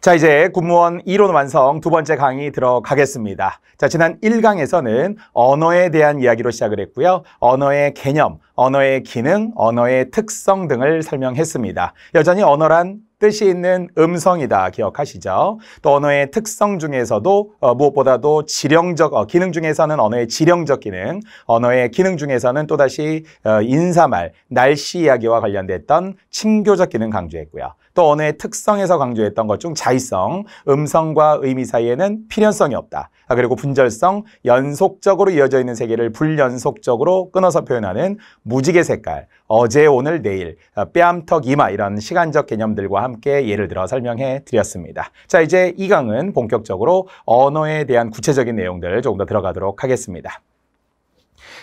자, 이제 국무원 이론 완성 두 번째 강의 들어가겠습니다. 자, 지난 1강에서는 언어에 대한 이야기로 시작을 했고요. 언어의 개념, 언어의 기능, 언어의 특성 등을 설명했습니다. 여전히 언어란 뜻이 있는 음성이다 기억하시죠? 또 언어의 특성 중에서도 어, 무엇보다도 지령적 어, 기능 중에서는 언어의 지령적 기능, 언어의 기능 중에서는 또다시 어, 인사말, 날씨 이야기와 관련됐던 친교적 기능 강조했고요. 또 언어의 특성에서 강조했던 것 중 자의성, 음성과 의미 사이에는 필연성이 없다. 아, 그리고 분절성, 연속적으로 이어져 있는 세계를 불연속적으로 끊어서 표현하는 무지개 색깔, 어제, 오늘, 내일, 아, 뺨턱, 이마 이런 시간적 개념들과 함께 예를 들어 설명해 드렸습니다. 자, 이제 이 강은 본격적으로 언어에 대한 구체적인 내용들 을 조금 더 들어가도록 하겠습니다.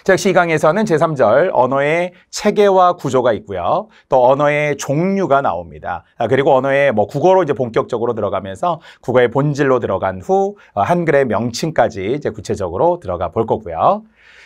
자, 역시 이 강에서는 제3절 언어의 체계와 구조가 있고요. 또 언어의 종류가 나옵니다. 아, 그리고 언어의 뭐 국어로 이제 본격적으로 들어가면서 국어의 본질로 들어간 후 어, 한글의 명칭까지 이제 구체적으로 들어가 볼 거고요.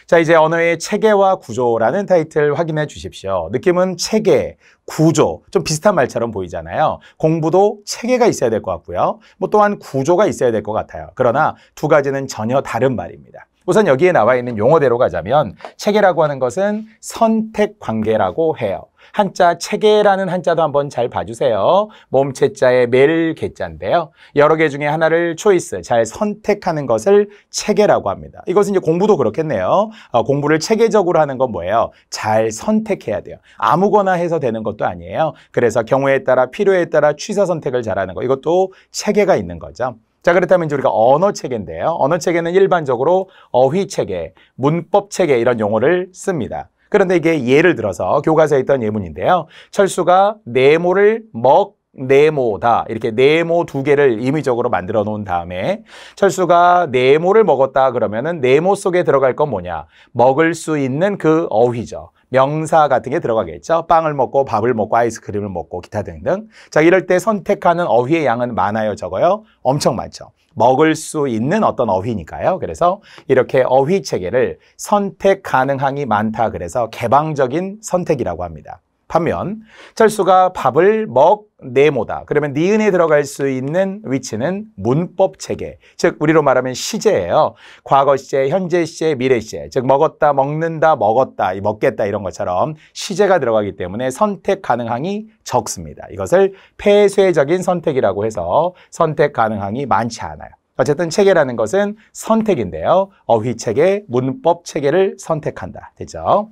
자, 이제 언어의 체계와 구조라는 타이틀 확인해 주십시오. 느낌은 체계, 구조, 좀 비슷한 말처럼 보이잖아요. 공부도 체계가 있어야 될 것 같고요. 뭐 또한 구조가 있어야 될 것 같아요. 그러나 두 가지는 전혀 다른 말입니다. 우선 여기에 나와 있는 용어대로 가자면 체계라고 하는 것은 선택 관계라고 해요. 한자 체계라는 한자도 한번 잘 봐주세요. 몸체자의 멜개자인데요. 여러 개 중에 하나를 초이스, 잘 선택하는 것을 체계라고 합니다. 이것은 이제 공부도 그렇겠네요. 어, 공부를 체계적으로 하는 건 뭐예요? 잘 선택해야 돼요. 아무거나 해서 되는 것도 아니에요. 그래서 경우에 따라 필요에 따라 취사 선택을 잘하는 거. 이것도 체계가 있는 거죠. 자, 그렇다면 이제 우리가 언어 체계인데요. 언어 체계는 일반적으로 어휘 체계, 문법 체계 이런 용어를 씁니다. 그런데 이게 예를 들어서 교과서에 있던 예문인데요. 철수가 네모를 먹 네모다 이렇게 네모 두 개를 임의적으로 만들어 놓은 다음에 철수가 네모를 먹었다 그러면은 네모 속에 들어갈 건 뭐냐 먹을 수 있는 그 어휘죠 명사 같은 게 들어가겠죠. 빵을 먹고 밥을 먹고 아이스크림을 먹고 기타 등등. 자, 이럴 때 선택하는 어휘의 양은 많아요, 적어요? 엄청 많죠. 먹을 수 있는 어떤 어휘니까요. 그래서 이렇게 어휘 체계를 선택 가능함이 많다 그래서 개방적인 선택이라고 합니다. 반면 철수가 밥을 먹 네모다. 그러면 니은에 들어갈 수 있는 위치는 문법 체계, 즉 우리로 말하면 시제예요. 과거 시제, 현재 시제, 미래 시제, 즉 먹었다, 먹는다, 먹었다, 먹겠다 이런 것처럼 시제가 들어가기 때문에 선택 가능항이 적습니다. 이것을 폐쇄적인 선택이라고 해서 선택 가능항이 많지 않아요. 어쨌든 체계라는 것은 선택인데요. 어휘 체계, 문법 체계를 선택한다. 되죠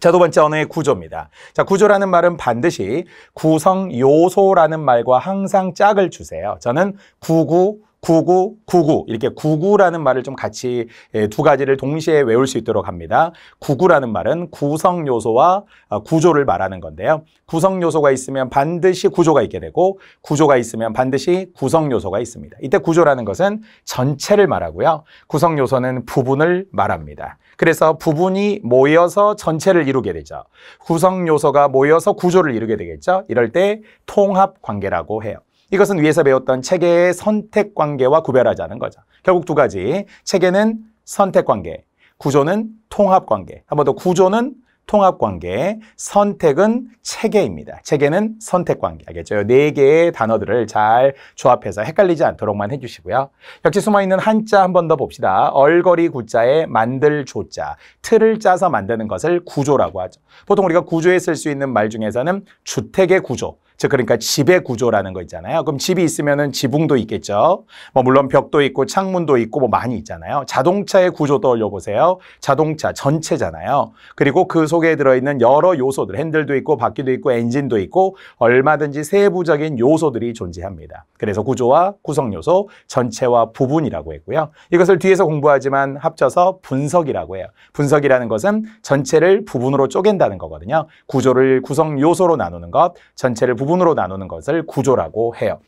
자두 번째 언어의 구조입니다. 자, 구조라는 말은 반드시 구성 요소라는 말과 항상 짝을 주세요. 저는 구구 9999 이렇게 99라는 말을 좀 같이 예, 두 가지를 동시에 외울 수 있도록 합니다. 99라는 말은 구성 요소와 어, 구조를 말하는 건데요. 구성 요소가 있으면 반드시 구조가 있게 되고 구조가 있으면 반드시 구성 요소가 있습니다. 이때 구조라는 것은 전체를 말하고요. 구성 요소는 부분을 말합니다. 그래서 부분이 모여서 전체를 이루게 되죠. 구성 요소가 모여서 구조를 이루게 되겠죠. 이럴 때 통합 관계라고 해요. 이것은 위에서 배웠던 체계의 선택 관계와 구별하자는 거죠. 결국 두 가지. 체계는 선택 관계, 구조는 통합 관계. 한 번 더 구조는 통합 관계, 선택은 체계입니다. 체계는 선택 관계. 알겠죠? 네 개의 단어들을 잘 조합해서 헷갈리지 않도록만 해주시고요. 역시 숨어있는 한자 한 번 더 봅시다. 얼거리 구자에 만들 조자, 틀을 짜서 만드는 것을 구조라고 하죠. 보통 우리가 구조에 쓸 수 있는 말 중에서는 주택의 구조, 즉 그러니까 집의 구조라는 거 있잖아요. 그럼 집이 있으면은 지붕도 있겠죠. 뭐 물론 벽도 있고 창문도 있고 뭐 많이 있잖아요. 자동차의 구조 떠올려 보세요. 자동차 전체잖아요. 그리고 그 속에 들어 있는 여러 요소들, 핸들도 있고 바퀴도 있고 엔진도 있고 얼마든지 세부적인 요소들이 존재합니다. 그래서 구조와 구성 요소, 전체와 부분이라고 했고요. 이것을 뒤에서 공부하지만 합쳐서 분석이라고 해요. 분석이라는 것은 전체를 부분으로 쪼갠다는 거거든요. 구조를 구성 요소로 나누는 것, 전체를 부분 부분으로 나누는 것을 구조라고 해요.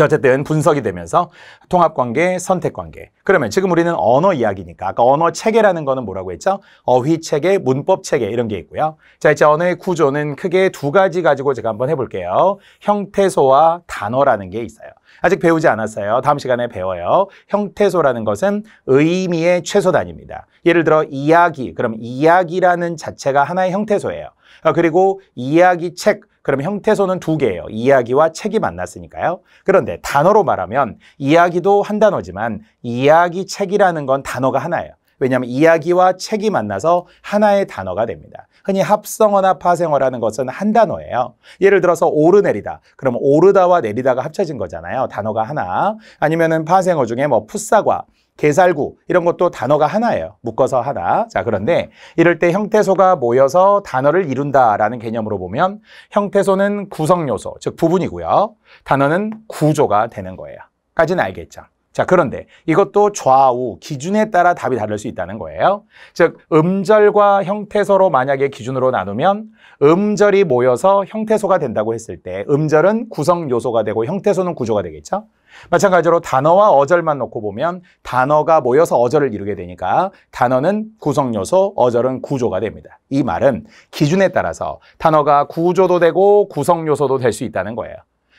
어쨌든 분석이 되면서 통합관계, 선택관계. 그러면 지금 우리는 언어 이야기니까 아까 언어 체계라는 거는 뭐라고 했죠? 어휘 체계, 문법 체계 이런 게 있고요. 자, 이제 언어의 구조는 크게 두 가지 가지고 제가 한번 해볼게요. 형태소와 단어라는 게 있어요. 아직 배우지 않았어요. 다음 시간에 배워요. 형태소라는 것은 의미의 최소단입니다. 예를 들어 이야기, 그럼 이야기라는 자체가 하나의 형태소예요. 어, 그리고 이야기책, 그럼 형태소는 두 개예요. 이야기와 책이 만났으니까요. 그런데 단어로 말하면 이야기도 한 단어지만 이야기 책이라는 건 단어가 하나예요. 왜냐하면 이야기와 책이 만나서 하나의 단어가 됩니다. 흔히 합성어나 파생어라는 것은 한 단어예요. 예를 들어서 오르내리다. 그럼 오르다와 내리다가 합쳐진 거잖아요. 단어가 하나. 아니면은 파생어 중에 뭐 풋사과 개살구 이런 것도 단어가 하나예요. 묶어서 하나. 자 그런데 이럴 때 형태소가 모여서 단어를 이룬다라는 개념으로 보면 형태소는 구성요소, 즉 부분이고요. 단어는 구조가 되는 거예요. 까지는 알겠죠. 자 그런데 이것도 좌우 기준에 따라 답이 다를 수 있다는 거예요. 즉 음절과 형태소로 만약에 기준으로 나누면 음절이 모여서 형태소가 된다고 했을 때 음절은 구성요소가 되고 형태소는 구조가 되겠죠. 마찬가지로 단어와 어절만 놓고 보면 단어가 모여서 어절을 이루게 되니까 단어는 구성요소, 어절은 구조가 됩니다. 이 말은 기준에 따라서 단어가 구조도 되고 구성요소도 될 수 있다는 거예요.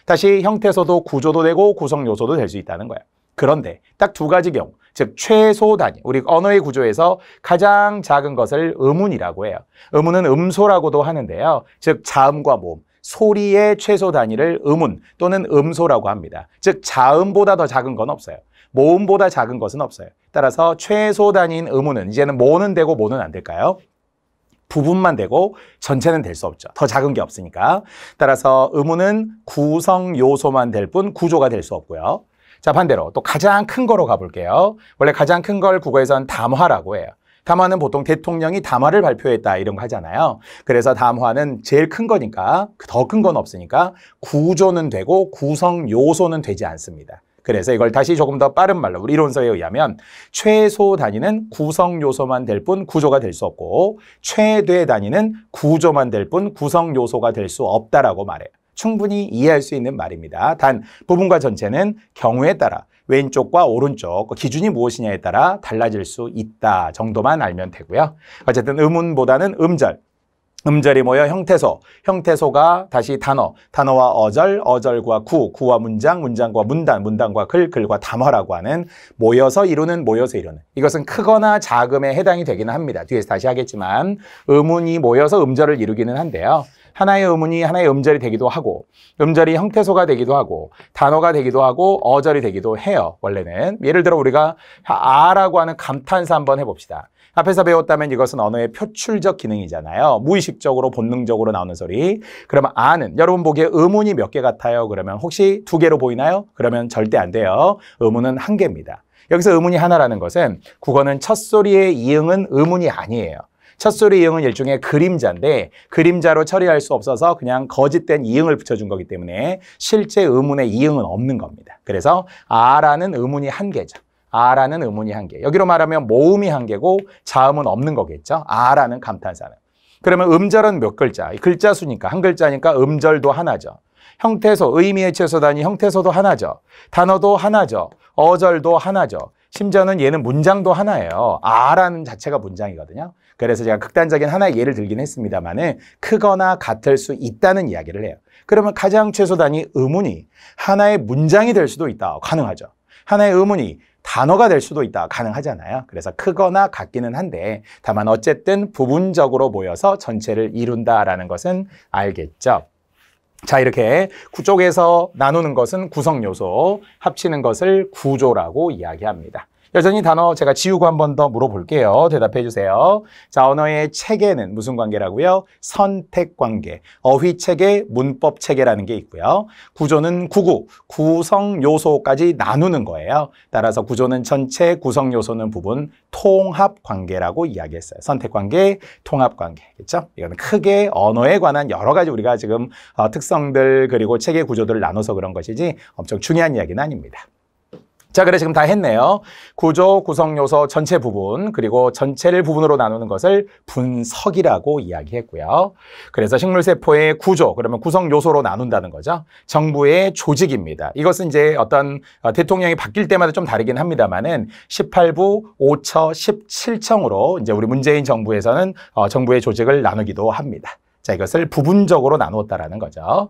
다시 형태소도 구조도 되고 구성요소도 될 수 있다는 거예요. 그런데 딱 두 가지 경우, 즉 최소 단위, 우리 언어의 구조에서 가장 작은 것을 음운이라고 해요. 음운은 음소라고도 하는데요. 즉 자음과 모음, 소리의 최소 단위를 음운 또는 음소라고 합니다. 즉 자음보다 더 작은 건 없어요. 모음보다 작은 것은 없어요. 따라서 최소 단위인 음운은 이제는 모는 되고 모는 안 될까요? 부분만 되고 전체는 될 수 없죠. 더 작은 게 없으니까. 따라서 음운은 구성 요소만 될 뿐 구조가 될 수 없고요. 자, 반대로 또 가장 큰 거로 가볼게요. 원래 가장 큰 걸 국어에선 담화라고 해요. 담화는 보통 대통령이 담화를 발표했다 이런 거 하잖아요. 그래서 담화는 제일 큰 거니까 더 큰 건 없으니까 구조는 되고 구성 요소는 되지 않습니다. 그래서 이걸 다시 조금 더 빠른 말로 우리 이론서에 의하면 최소 단위는 구성 요소만 될 뿐 구조가 될 수 없고 최대 단위는 구조만 될 뿐 구성 요소가 될 수 없다라고 말해요. 충분히 이해할 수 있는 말입니다. 단 부분과 전체는 경우에 따라 왼쪽과 오른쪽 그 기준이 무엇이냐에 따라 달라질 수 있다 정도만 알면 되고요. 어쨌든 음운보다는 음절, 음절이 모여 형태소, 형태소가 다시 단어, 단어와 어절, 어절과 구, 구와 문장, 문장과 문단, 문단과 글, 글과 담화라고 하는 모여서 이루는, 모여서 이루는. 이것은 크거나 작음에 해당이 되기는 합니다. 뒤에서 다시 하겠지만, 음운이 모여서 음절을 이루기는 한데요. 하나의 음운이 하나의 음절이 되기도 하고 음절이 형태소가 되기도 하고 단어가 되기도 하고 어절이 되기도 해요. 원래는 예를 들어 우리가 아라고 하는 감탄사 한번 해봅시다. 앞에서 배웠다면 이것은 언어의 표출적 기능이잖아요. 무의식적으로 본능적으로 나오는 소리. 그러면 아는 여러분 보기에 음운이 몇 개 같아요? 그러면 혹시 두 개로 보이나요? 그러면 절대 안 돼요. 음운은 한 개입니다. 여기서 음운이 하나라는 것은 국어는 첫 소리의 이응은 음운이 아니에요. 첫소리 이응은 일종의 그림자인데 그림자로 처리할 수 없어서 그냥 거짓된 이응을 붙여준 거기 때문에 실제 의문의 이응은 없는 겁니다. 그래서 아라는 의문이 한 개죠. 아라는 의문이 한 개. 여기로 말하면 모음이 한 개고 자음은 없는 거겠죠. 아라는 감탄사는. 그러면 음절은 몇 글자? 글자 수니까 한 글자니까 음절도 하나죠. 형태소, 의미의 최소단위 형태소도 하나죠. 단어도 하나죠. 어절도 하나죠. 심지어는 얘는 문장도 하나예요. 아라는 자체가 문장이거든요. 그래서 제가 극단적인 하나의 예를 들긴 했습니다만은 크거나 같을 수 있다는 이야기를 해요. 그러면 가장 최소 단위 의문이 하나의 문장이 될 수도 있다. 가능하죠. 하나의 의문이 단어가 될 수도 있다 가능하잖아요. 그래서 크거나 같기는 한데 다만 어쨌든 부분적으로 모여서 전체를 이룬다라는 것은 알겠죠. 자 이렇게 구쪽에서 나누는 것은 구성 요소, 합치는 것을 구조라고 이야기합니다. 여전히 단어 제가 지우고 한 번 더 물어볼게요. 대답해 주세요. 자, 언어의 체계는 무슨 관계라고요? 선택 관계. 어휘 체계, 문법 체계라는 게 있고요. 구조는 구구, 구성 요소까지 나누는 거예요. 따라서 구조는 전체, 구성 요소는 부분, 통합 관계라고 이야기했어요. 선택 관계, 통합 관계그렇죠 이거는 크게 언어에 관한 여러 가지 우리가 지금 어, 특성들 그리고 체계 구조들을 나눠서 그런 것이지 엄청 중요한 이야기는 아닙니다. 자, 그래 지금 다 했네요. 구조, 구성 요소, 전체 부분, 그리고 전체를 부분으로 나누는 것을 분석이라고 이야기했고요. 그래서 식물 세포의 구조, 그러면 구성 요소로 나눈다는 거죠. 정부의 조직입니다. 이것은 이제 어떤 어, 대통령이 바뀔 때마다 좀 다르긴 합니다만은 18부, 5처, 17청으로 이제 우리 문재인 정부에서는 어, 정부의 조직을 나누기도 합니다. 자, 이것을 부분적으로 나누었다라는 거죠.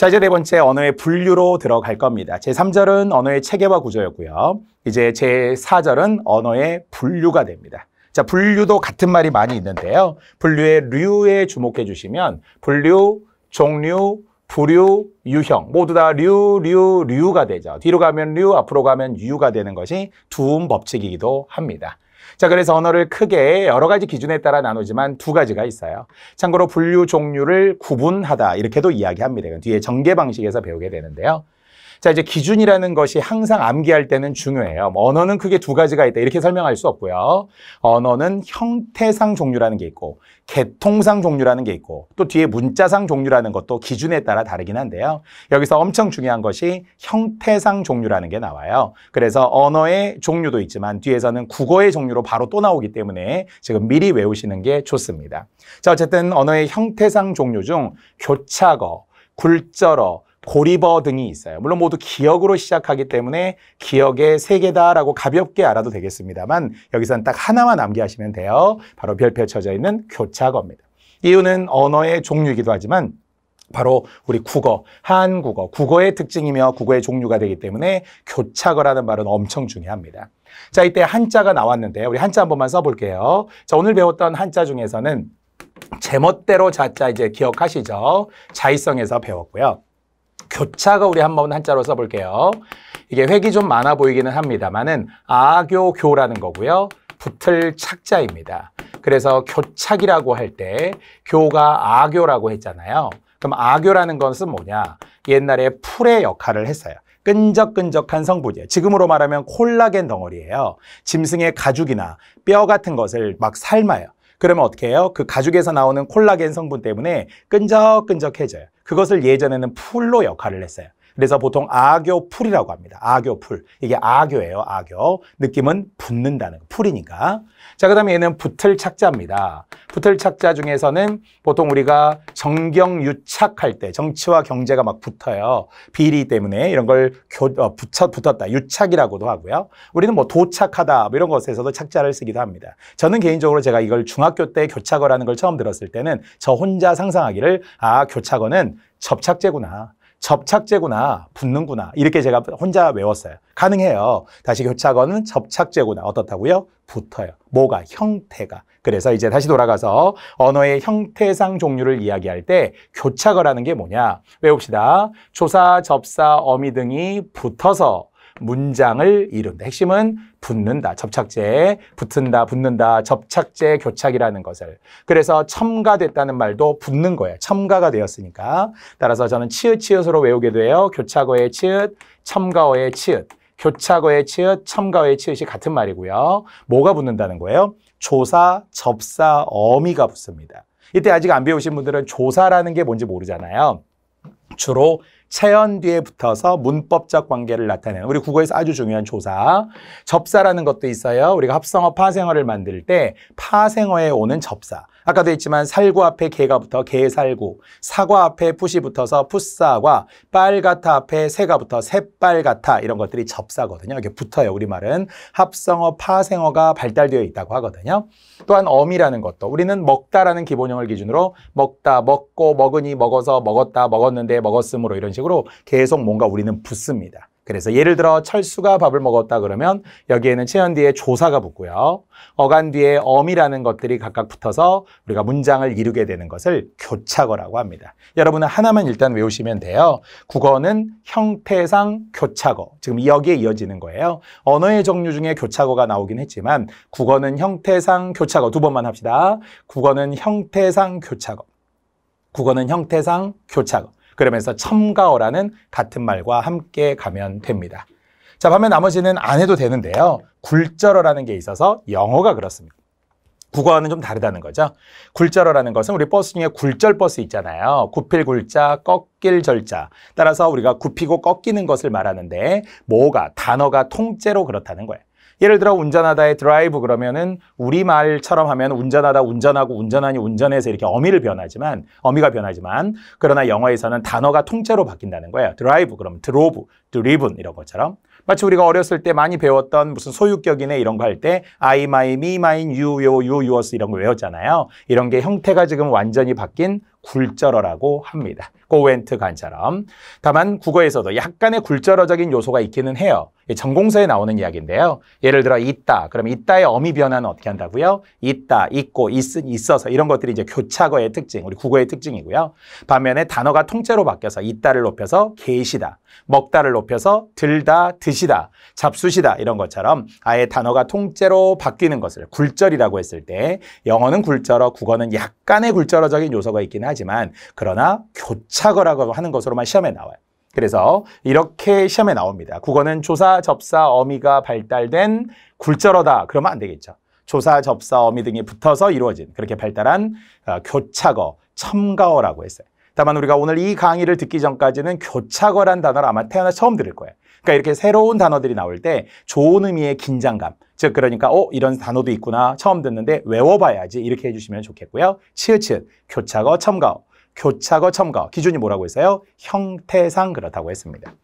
자, 이제 네 번째 언어의 분류로 들어갈 겁니다. 제3절은 언어의 체계와 구조였고요. 이제 제4절은 언어의 분류가 됩니다. 자, 분류도 같은 말이 많이 있는데요. 분류의 류에 주목해 주시면 분류, 종류, 부류, 유형 모두 다 류, 류, 류가 되죠. 뒤로 가면 류, 앞으로 가면 유가 되는 것이 두음 법칙이기도 합니다. 자, 그래서 언어를 크게 여러 가지 기준에 따라 나누지만 두 가지가 있어요. 참고로 분류 종류를 구분하다 이렇게도 이야기합니다. 뒤에 전개 방식에서 배우게 되는데요. 자, 이제 기준이라는 것이 항상 암기할 때는 중요해요. 뭐 언어는 크게 두 가지가 있다. 이렇게 설명할 수 없고요. 언어는 형태상 종류라는 게 있고, 개통상 종류라는 게 있고, 또 뒤에 문자상 종류라는 것도 기준에 따라 다르긴 한데요. 여기서 엄청 중요한 것이 형태상 종류라는 게 나와요. 그래서 언어의 종류도 있지만 뒤에서는 국어의 종류로 바로 또 나오기 때문에 지금 미리 외우시는 게 좋습니다. 자, 어쨌든 언어의 형태상 종류 중 교차거, 굴절어, 고리버 등이 있어요. 물론 모두 기억으로 시작하기 때문에 기억의 세계다라고 가볍게 알아도 되겠습니다만 여기서는 딱 하나만 남기하시면 돼요. 바로 별표 쳐져 있는 교차어입니다. 이유는 언어의 종류이기도 하지만 바로 우리 국어, 한국어, 국어의 특징이며 국어의 종류가 되기 때문에 교차어라는 말은 엄청 중요합니다. 자, 이때 한자가 나왔는데 요 우리 한자 한 번만 써볼게요. 자, 오늘 배웠던 한자 중에서는 제멋대로 자자 이제 기억하시죠? 자의성에서 배웠고요. 교차가 우리 한 번 한자로 써볼게요. 이게 획이 좀 많아 보이기는 합니다만은 아교교라는 거고요. 붙을 착자입니다. 그래서 교착이라고 할 때 교가 아교라고 했잖아요. 그럼 아교라는 것은 뭐냐? 옛날에 풀의 역할을 했어요. 끈적끈적한 성분이에요. 지금으로 말하면 콜라겐 덩어리예요. 짐승의 가죽이나 뼈 같은 것을 막 삶아요. 그러면 어떻게 해요? 그 가죽에서 나오는 콜라겐 성분 때문에 끈적끈적해져요. 그것을 예전에는 풀로 역할을 했어요. 그래서 보통 악교풀이라고 합니다. 악교풀 이게 악교예요악교 느낌은 붙는다는 거. 풀이니까. 자, 그 다음에 얘는 붙을 착자입니다. 붙을 착자 중에서는 보통 우리가 정경유착할 때 정치와 경제가 막 붙어요. 비리 때문에 이런 걸 교, 어, 붙여, 붙었다. 유착이라고도 하고요. 우리는 뭐 도착하다 뭐 이런 것에서도 착자를 쓰기도 합니다. 저는 개인적으로 제가 이걸 중학교 때 교착어라는 걸 처음 들었을 때는 저 혼자 상상하기를 아, 교착어는 접착제구나. 접착제구나, 붙는구나. 이렇게 제가 혼자 외웠어요. 가능해요. 다시 교차건은 접착제구나. 어떻다고요? 붙어요. 뭐가? 형태가. 그래서 이제 다시 돌아가서 언어의 형태상 종류를 이야기할 때 교차거라는 게 뭐냐? 외웁시다. 조사, 접사, 어미 등이 붙어서 문장을 이룬다. 핵심은 붙는다, 접착제에 붙는다, 붙는다, 접착제 교착이라는 것을. 그래서 첨가됐다는 말도 붙는 거예요. 첨가가 되었으니까. 따라서 저는 치읓, 치읓으로 외우게 돼요. 교착어의 치읓, 첨가어의 치읓. 교착어의 치읓, 첨가어의 치읓이 같은 말이고요. 뭐가 붙는다는 거예요? 조사, 접사, 어미가 붙습니다. 이때 아직 안 배우신 분들은 조사라는 게 뭔지 모르잖아요. 주로 체언 뒤에 붙어서 문법적 관계를 나타내는 우리 국어에서 아주 중요한 조사. 접사라는 것도 있어요. 우리가 합성어 파생어를 만들 때 파생어에 오는 접사. 아까도 했지만 살구 앞에 개가 붙어 개살구, 사과 앞에 풋이 붙어서 풋사과, 빨갛다 앞에 새가 붙어 새빨갛다 이런 것들이 접사거든요. 이렇게 붙어요. 우리말은 합성어, 파생어가 발달되어 있다고 하거든요. 또한 어미라는 것도 우리는 먹다라는 기본형을 기준으로 먹다, 먹고, 먹으니, 먹어서, 먹었다, 먹었는데, 먹었으므로 이런 식으로 계속 뭔가 우리는 붙습니다. 그래서 예를 들어 철수가 밥을 먹었다 그러면 여기에는 체언 뒤에 조사가 붙고요. 어간 뒤에 엄이라는 것들이 각각 붙어서 우리가 문장을 이루게 되는 것을 교차거라고 합니다. 여러분은 하나만 일단 외우시면 돼요. 국어는 형태상 교차거. 지금 여기에 이어지는 거예요. 언어의 종류 중에 교차거가 나오긴 했지만 국어는 형태상 교차거. 두 번만 합시다. 국어는 형태상 교차거. 국어는 형태상 교차거. 그러면서 첨가어라는 같은 말과 함께 가면 됩니다. 자, 반면 나머지는 안 해도 되는데요. 굴절어라는 게 있어서 영어가 그렇습니다. 국어와는 좀 다르다는 거죠. 굴절어라는 것은 우리 버스 중에 굴절버스 있잖아요. 굽필 굴자, 꺾일 절자. 따라서 우리가 굽히고 꺾이는 것을 말하는데 뭐가, 단어가 통째로 그렇다는 거예요. 예를 들어 운전하다의 드라이브 그러면은 우리말처럼 하면 운전하다 운전하고 운전하니 운전해서 이렇게 어미를 변하지만 어미가 변하지만 그러나 영어에서는 단어가 통째로 바뀐다는 거예요. 드라이브 그럼 드로브, 드리븐 이런 것처럼 마치 우리가 어렸을 때 많이 배웠던 무슨 소유격이네 이런 거 할 때 I, my, me, mine, you, y o u yours 이런 거 외웠잖아요. 이런 게 형태가 지금 완전히 바뀐 굴절어라고 합니다. 고웬트 그 간처럼 다만 국어에서도 약간의 굴절어적인 요소가 있기는 해요. 전공서에 나오는 이야기인데요. 예를 들어 있다. 그럼 있다의 어미 변화는 어떻게 한다고요? 있다, 있고, 있은, 있어서 이런 것들이 이제 교차거의 특징, 우리 국어의 특징이고요. 반면에 단어가 통째로 바뀌어서 있다를 높여서 계시다, 먹다를 높여서 들다, 드시다, 잡수시다 이런 것처럼 아예 단어가 통째로 바뀌는 것을 굴절이라고 했을 때 영어는 굴절어, 국어는 약간의 굴절어적인 요소가 있긴 하지만 그러나 교차거라고 하는 것으로만 시험에 나와요. 그래서 이렇게 시험에 나옵니다. 국어는 조사, 접사, 어미가 발달된 굴절어다. 그러면 안 되겠죠. 조사, 접사, 어미 등이 붙어서 이루어진 그렇게 발달한 어, 교차거, 첨가어라고 했어요. 다만 우리가 오늘 이 강의를 듣기 전까지는 교차거란 단어를 아마 태어나 처음 들을 거예요. 그러니까 이렇게 새로운 단어들이 나올 때 좋은 의미의 긴장감, 즉 그러니까 어 이런 단어도 있구나 처음 듣는데 외워봐야지 이렇게 해주시면 좋겠고요. 치읓치읓 교차거 첨가 교차거 첨가 기준이 뭐라고 했어요? 형태상 그렇다고 했습니다.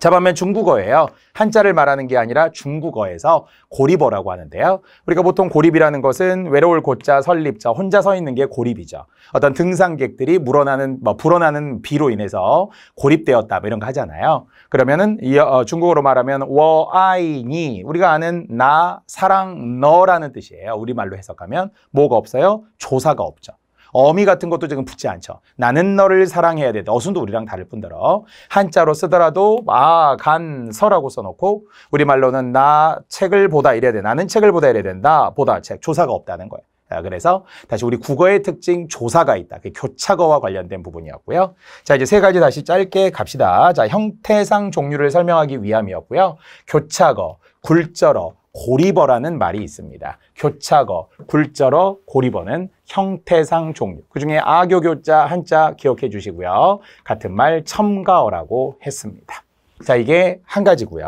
자반면 중국어예요. 한자를 말하는 게 아니라 중국어에서 고립어라고 하는데요. 우리가 보통 고립이라는 것은 외로울 고자 설립자 혼자 서 있는 게 고립이죠. 어떤 등산객들이 물어나는 뭐 불어나는 비로 인해서 고립되었다 뭐 이런 거 하잖아요. 그러면은 이, 어, 중국어로 말하면 워아이니 우리가 아는 나 사랑 너라는 뜻이에요. 우리말로 해석하면 뭐가 없어요? 조사가 없죠. 어미 같은 것도 지금 붙지 않죠. 나는 너를 사랑해야 돼. 어순도 우리랑 다를 뿐더러 한자로 쓰더라도 아, 간, 서라고 써놓고 우리말로는 나 책을 보다 이래야 돼. 나는 책을 보다 이래야 된다. 보다 책. 조사가 없다는 거예요. 자, 그래서 다시 우리 국어의 특징 조사가 있다. 그교차거와 관련된 부분이었고요. 자, 이제 세 가지 다시 짧게 갑시다. 자, 형태상 종류를 설명하기 위함이었고요. 교차거 굴절어, 고리버라는 말이 있습니다. 교차거, 굴절어, 고리버는 형태상 종류. 그중에 아교 교자 한자 기억해 주시고요. 같은 말 첨가어라고 했습니다. 자, 이게 한 가지고요.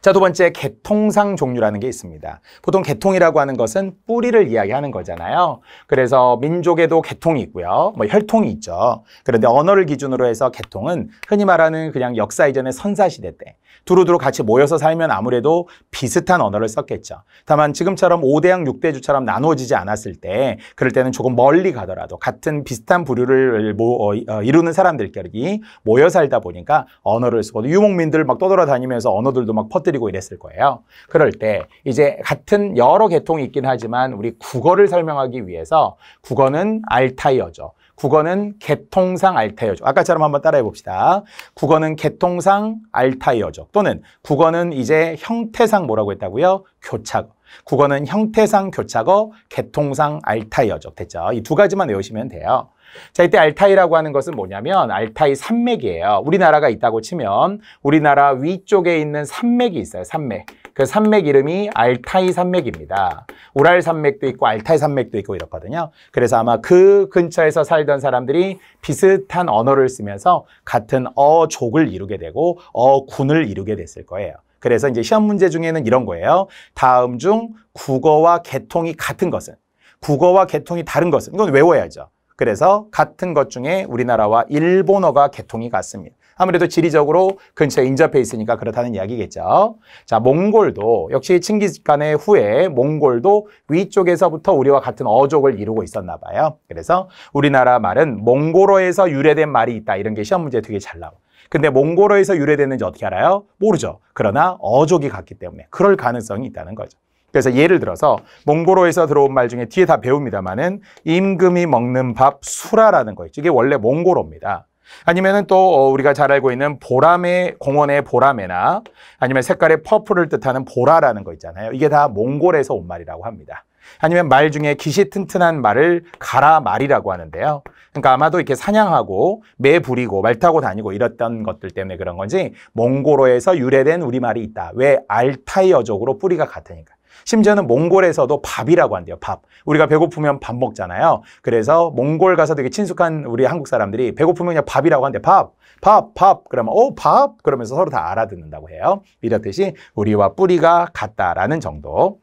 자, 두 번째 개통상 종류라는 게 있습니다. 보통 개통이라고 하는 것은 뿌리를 이야기하는 거잖아요. 그래서 민족에도 개통이 있고요. 뭐 혈통이 있죠. 그런데 언어를 기준으로 해서 개통은 흔히 말하는 그냥 역사 이전의 선사시대 때 두루두루 같이 모여서 살면 아무래도 비슷한 언어를 썼겠죠. 다만 지금처럼 5대양 6대주처럼 나누어지지 않았을 때 그럴 때는 조금 멀리 가더라도 같은 비슷한 부류를 모, 어, 어 이루는 사람들끼리 모여 살다 보니까 언어를 쓰고 유목민들 막 떠돌아다니면서 언어들도 막 퍼뜨리고 이랬을 거예요. 그럴 때 이제 같은 여러 계통이 있긴 하지만 우리 국어를 설명하기 위해서 국어는 알타이어죠. 국어는 개통상 알타이어적. 아까처럼 한번 따라해 봅시다. 국어는 개통상 알타이어적. 또는 국어는 이제 형태상 뭐라고 했다고요? 교착어. 국어는 형태상 교착어, 개통상 알타이어적 됐죠. 이 두 가지만 외우시면 돼요. 자, 이때 알타이라고 하는 것은 뭐냐면 알타이 산맥이에요. 우리나라가 있다고 치면 우리나라 위쪽에 있는 산맥이 있어요. 산맥. 그 산맥 이름이 알타이 산맥입니다. 우랄 산맥도 있고 알타이 산맥도 있고 이렇거든요. 그래서 아마 그 근처에서 살던 사람들이 비슷한 언어를 쓰면서 같은 어족을 이루게 되고 어군을 이루게 됐을 거예요. 그래서 이제 시험 문제 중에는 이런 거예요. 다음 중 국어와 개통이 같은 것은 국어와 개통이 다른 것은 이건 외워야죠. 그래서 같은 것 중에 우리나라와 일본어가 개통이 같습니다. 아무래도 지리적으로 근처에 인접해 있으니까 그렇다는 이야기겠죠. 자, 몽골도 역시 칭기스칸의 후에 몽골도 위쪽에서부터 우리와 같은 어족을 이루고 있었나 봐요. 그래서 우리나라 말은 몽골어에서 유래된 말이 있다. 이런 게 시험 문제 에 되게 잘 나와. 근데 몽골어에서 유래되는지 어떻게 알아요? 모르죠. 그러나 어족이 같기 때문에 그럴 가능성이 있다는 거죠. 그래서 예를 들어서 몽골어에서 들어온 말 중에 뒤에 다 배웁니다만은 임금이 먹는 밥 수라라는 거 있죠. 이게 원래 몽골어입니다. 아니면은 또 어, 우리가 잘 알고 있는 보라매 공원의 보라매나 아니면 색깔의 퍼플을 뜻하는 보라라는 거 있잖아요. 이게 다 몽골에서 온 말이라고 합니다. 아니면 말 중에 기시 튼튼한 말을 가라 말이라고 하는데요. 그러니까 아마도 이렇게 사냥하고 매 부리고 말 타고 다니고 이랬던 것들 때문에 그런 건지 몽골어에서 유래된 우리말이 있다. 왜 알타이어적으로 뿌리가 같으니까. 심지어는 몽골에서도 밥이라고 한대요. 밥. 우리가 배고프면 밥 먹잖아요. 그래서 몽골 가서 되게 친숙한 우리 한국 사람들이 배고프면 그냥 밥이라고 한대. 요 밥. 밥, 밥. 그러면 오, 어, 밥. 그러면서 서로 다 알아듣는다고 해요. 이렇듯이 우리와 뿌리가 같다라는 정도.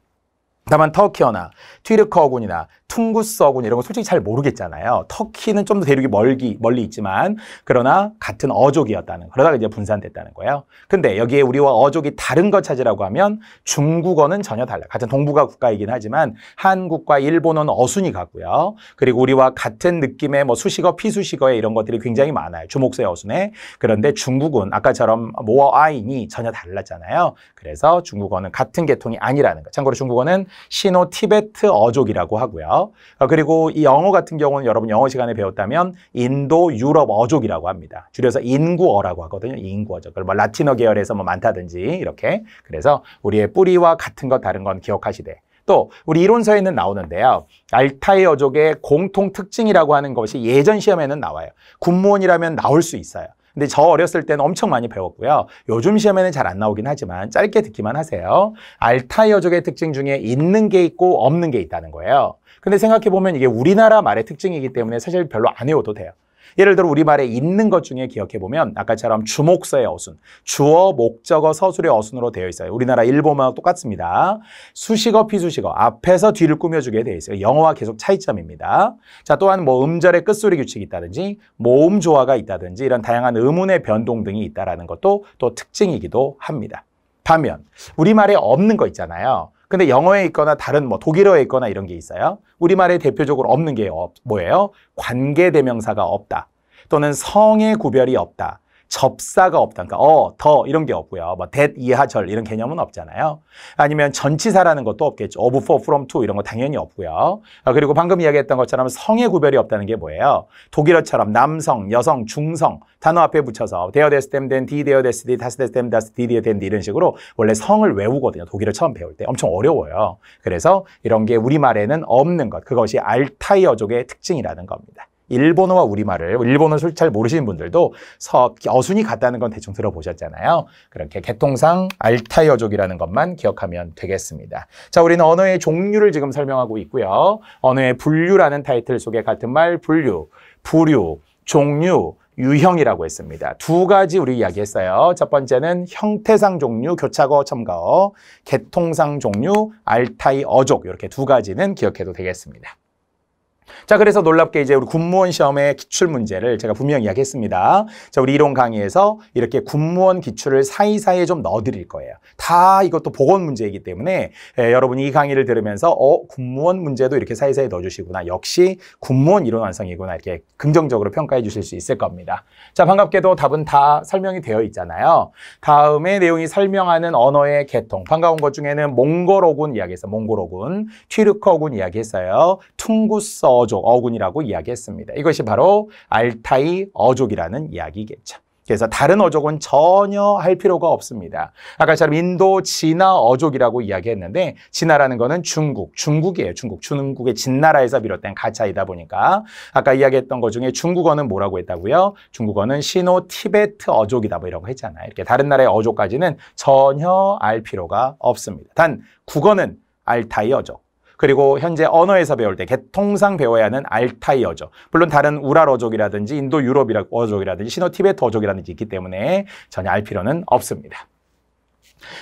다만 터키어나 튀르크어군이나 퉁구서군 이런 거 솔직히 잘 모르겠잖아요. 터키는 좀 더 대륙이 멀기, 멀리 있지만 그러나 같은 어족이었다는 그러다가 이제 분산됐다는 거예요. 근데 여기에 우리와 어족이 다른 것 찾으라고 하면 중국어는 전혀 달라요. 같은 동북아 국가이긴 하지만 한국과 일본어는 어순이 같고요. 그리고 우리와 같은 느낌의 뭐 수식어, 피수식어에 이런 것들이 굉장히 많아요. 주목세 어순에. 그런데 중국은 아까처럼 모어아인이 전혀 달랐잖아요. 그래서 중국어는 같은 계통이 아니라는 거. 참고로 중국어는 시노 티베트 어족이라고 하고요. 어, 그리고 이 영어 같은 경우는 여러분 영어 시간에 배웠다면 인도 유럽 어족이라고 합니다. 줄여서 인구어라고 하거든요. 인구어죠. 그걸 뭐 라틴어 계열에서 뭐 많다든지 이렇게. 그래서 우리의 뿌리와 같은 것 다른 건 기억하시되 또 우리 이론서에는 나오는데요. 알타이 어족의 공통 특징이라고 하는 것이 예전 시험에는 나와요. 군무원이라면 나올 수 있어요. 근데 저 어렸을 때는 엄청 많이 배웠고요. 요즘 시험에는 잘 안 나오긴 하지만 짧게 듣기만 하세요. 알타이어족의 특징 중에 있는 게 있고 없는 게 있다는 거예요. 근데 생각해보면 이게 우리나라 말의 특징이기 때문에 사실 별로 안 외워도 돼요. 예를 들어 우리말에 있는 것 중에 기억해보면 아까처럼 주목서의 어순, 주어, 목적어, 서술의 어순으로 되어 있어요. 우리나라 일본어하고 똑같습니다. 수식어, 피수식어 앞에서 뒤를 꾸며주게 되어 있어요. 영어와 계속 차이점입니다. 자, 또한 뭐 음절의 끝소리 규칙이 있다든지 모음 조화가 있다든지 이런 다양한 의문의 변동 등이 있다는 것도 또 특징이기도 합니다. 반면 우리말에 없는 거 있잖아요. 근데 영어에 있거나 다른 뭐 독일어에 있거나 이런 게 있어요. 우리말에 대표적으로 없는 게 뭐예요? 관계대명사가 없다. 또는 성의 구별이 없다. 접사가 없다. 그러니까 어, 더 이런 게 없고요. 뭐 that 이하 절 이런 개념은 없잖아요. 아니면 전치사라는 것도 없겠죠. of, for, from, to 이런 거 당연히 없고요. 아, 그리고 방금 이야기했던 것처럼 성의 구별이 없다는 게 뭐예요? 독일어처럼 남성, 여성, 중성 단어 앞에 붙여서 대어 데스 댐 된, 디 대어 데스 디, 다스 데스 댐 다스 디 디어 된 이런 식으로 원래 성을 외우거든요. 독일어 처음 배울 때 엄청 어려워요. 그래서 이런 게 우리말에는 없는 것. 그것이 알타이어족의 특징이라는 겁니다. 일본어와 우리말을 일본어 잘 모르시는 분들도 서, 어순이 같다는 건 대충 들어보셨잖아요. 그렇게 개통상 알타이어족이라는 것만 기억하면 되겠습니다. 자, 우리는 언어의 종류를 지금 설명하고 있고요. 언어의 분류라는 타이틀 속에 같은 말 분류, 부류, 종류, 유형이라고 했습니다. 두 가지 우리 이야기했어요. 첫 번째는 형태상 종류, 교차거 첨가어, 개통상 종류, 알타이어족 이렇게 두 가지는 기억해도 되겠습니다. 자, 그래서 놀랍게 이제 우리 군무원 시험의 기출 문제를 제가 분명히 이야기했습니다. 자, 우리 이론 강의에서 이렇게 군무원 기출을 사이사이에 좀 넣어드릴 거예요. 다 이것도 복원 문제이기 때문에 예, 여러분이 이 강의를 들으면서 어, 군무원 문제도 이렇게 사이사이에 넣어주시구나. 역시 군무원 이론 완성이구나. 이렇게 긍정적으로 평가해 주실 수 있을 겁니다. 자, 반갑게도 답은 다 설명이 되어 있잖아요. 다음에 내용이 설명하는 언어의 개통. 반가운 것 중에는 몽골어군 이야기했어요. 몽골어군, 튀르커군 이야기했어요. 퉁구서 어족, 어군이라고 이야기했습니다. 이것이 바로 알타이 어족이라는 이야기겠죠. 그래서 다른 어족은 전혀 할 필요가 없습니다. 아까처럼 인도 진화 어족이라고 이야기했는데 진화라는 거는 중국, 중국이에요. 중국, 중국의 진나라에서 비롯된 가차이다 보니까 아까 이야기했던 것 중에 중국어는 뭐라고 했다고요? 중국어는 신호 티베트 어족이다 뭐 이런 거 했잖아요. 이렇게 다른 나라의 어족까지는 전혀 알 필요가 없습니다. 단 국어는 알타이 어족. 그리고 현재 언어에서 배울 때 개통상 배워야 하는 알타이어죠. 물론 다른 우라러족이라든지 인도 유럽이라든지 신호 티베트어족이라든지 있기 때문에 전혀 알 필요는 없습니다.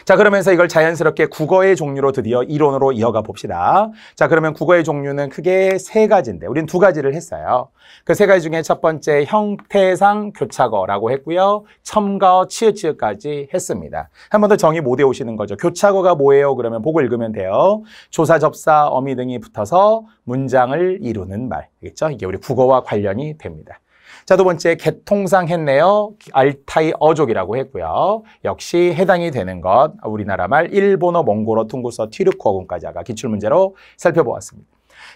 자, 그러면서 이걸 자연스럽게 국어의 종류로 드디어 이론으로 이어가 봅시다. 자, 그러면 국어의 종류는 크게 세 가지인데 우린 두 가지를 했어요. 그 세 가지 중에 첫 번째 형태상 교차거라고 했고요. 첨거, 치읓치읓까지 했습니다. 한 번 더 정의 못 외우시는 거죠. 교차거가 뭐예요? 그러면 보고 읽으면 돼요. 조사, 접사, 어미 등이 붙어서 문장을 이루는 말. 겠죠 이게 우리 국어와 관련이 됩니다. 자, 두 번째 개통상 했네요. 알타이 어족이라고 했고요. 역시 해당이 되는 것 우리나라 말 일본어, 몽골어, 퉁구서, 티르코어군까지 아까 기출문제로 살펴보았습니다.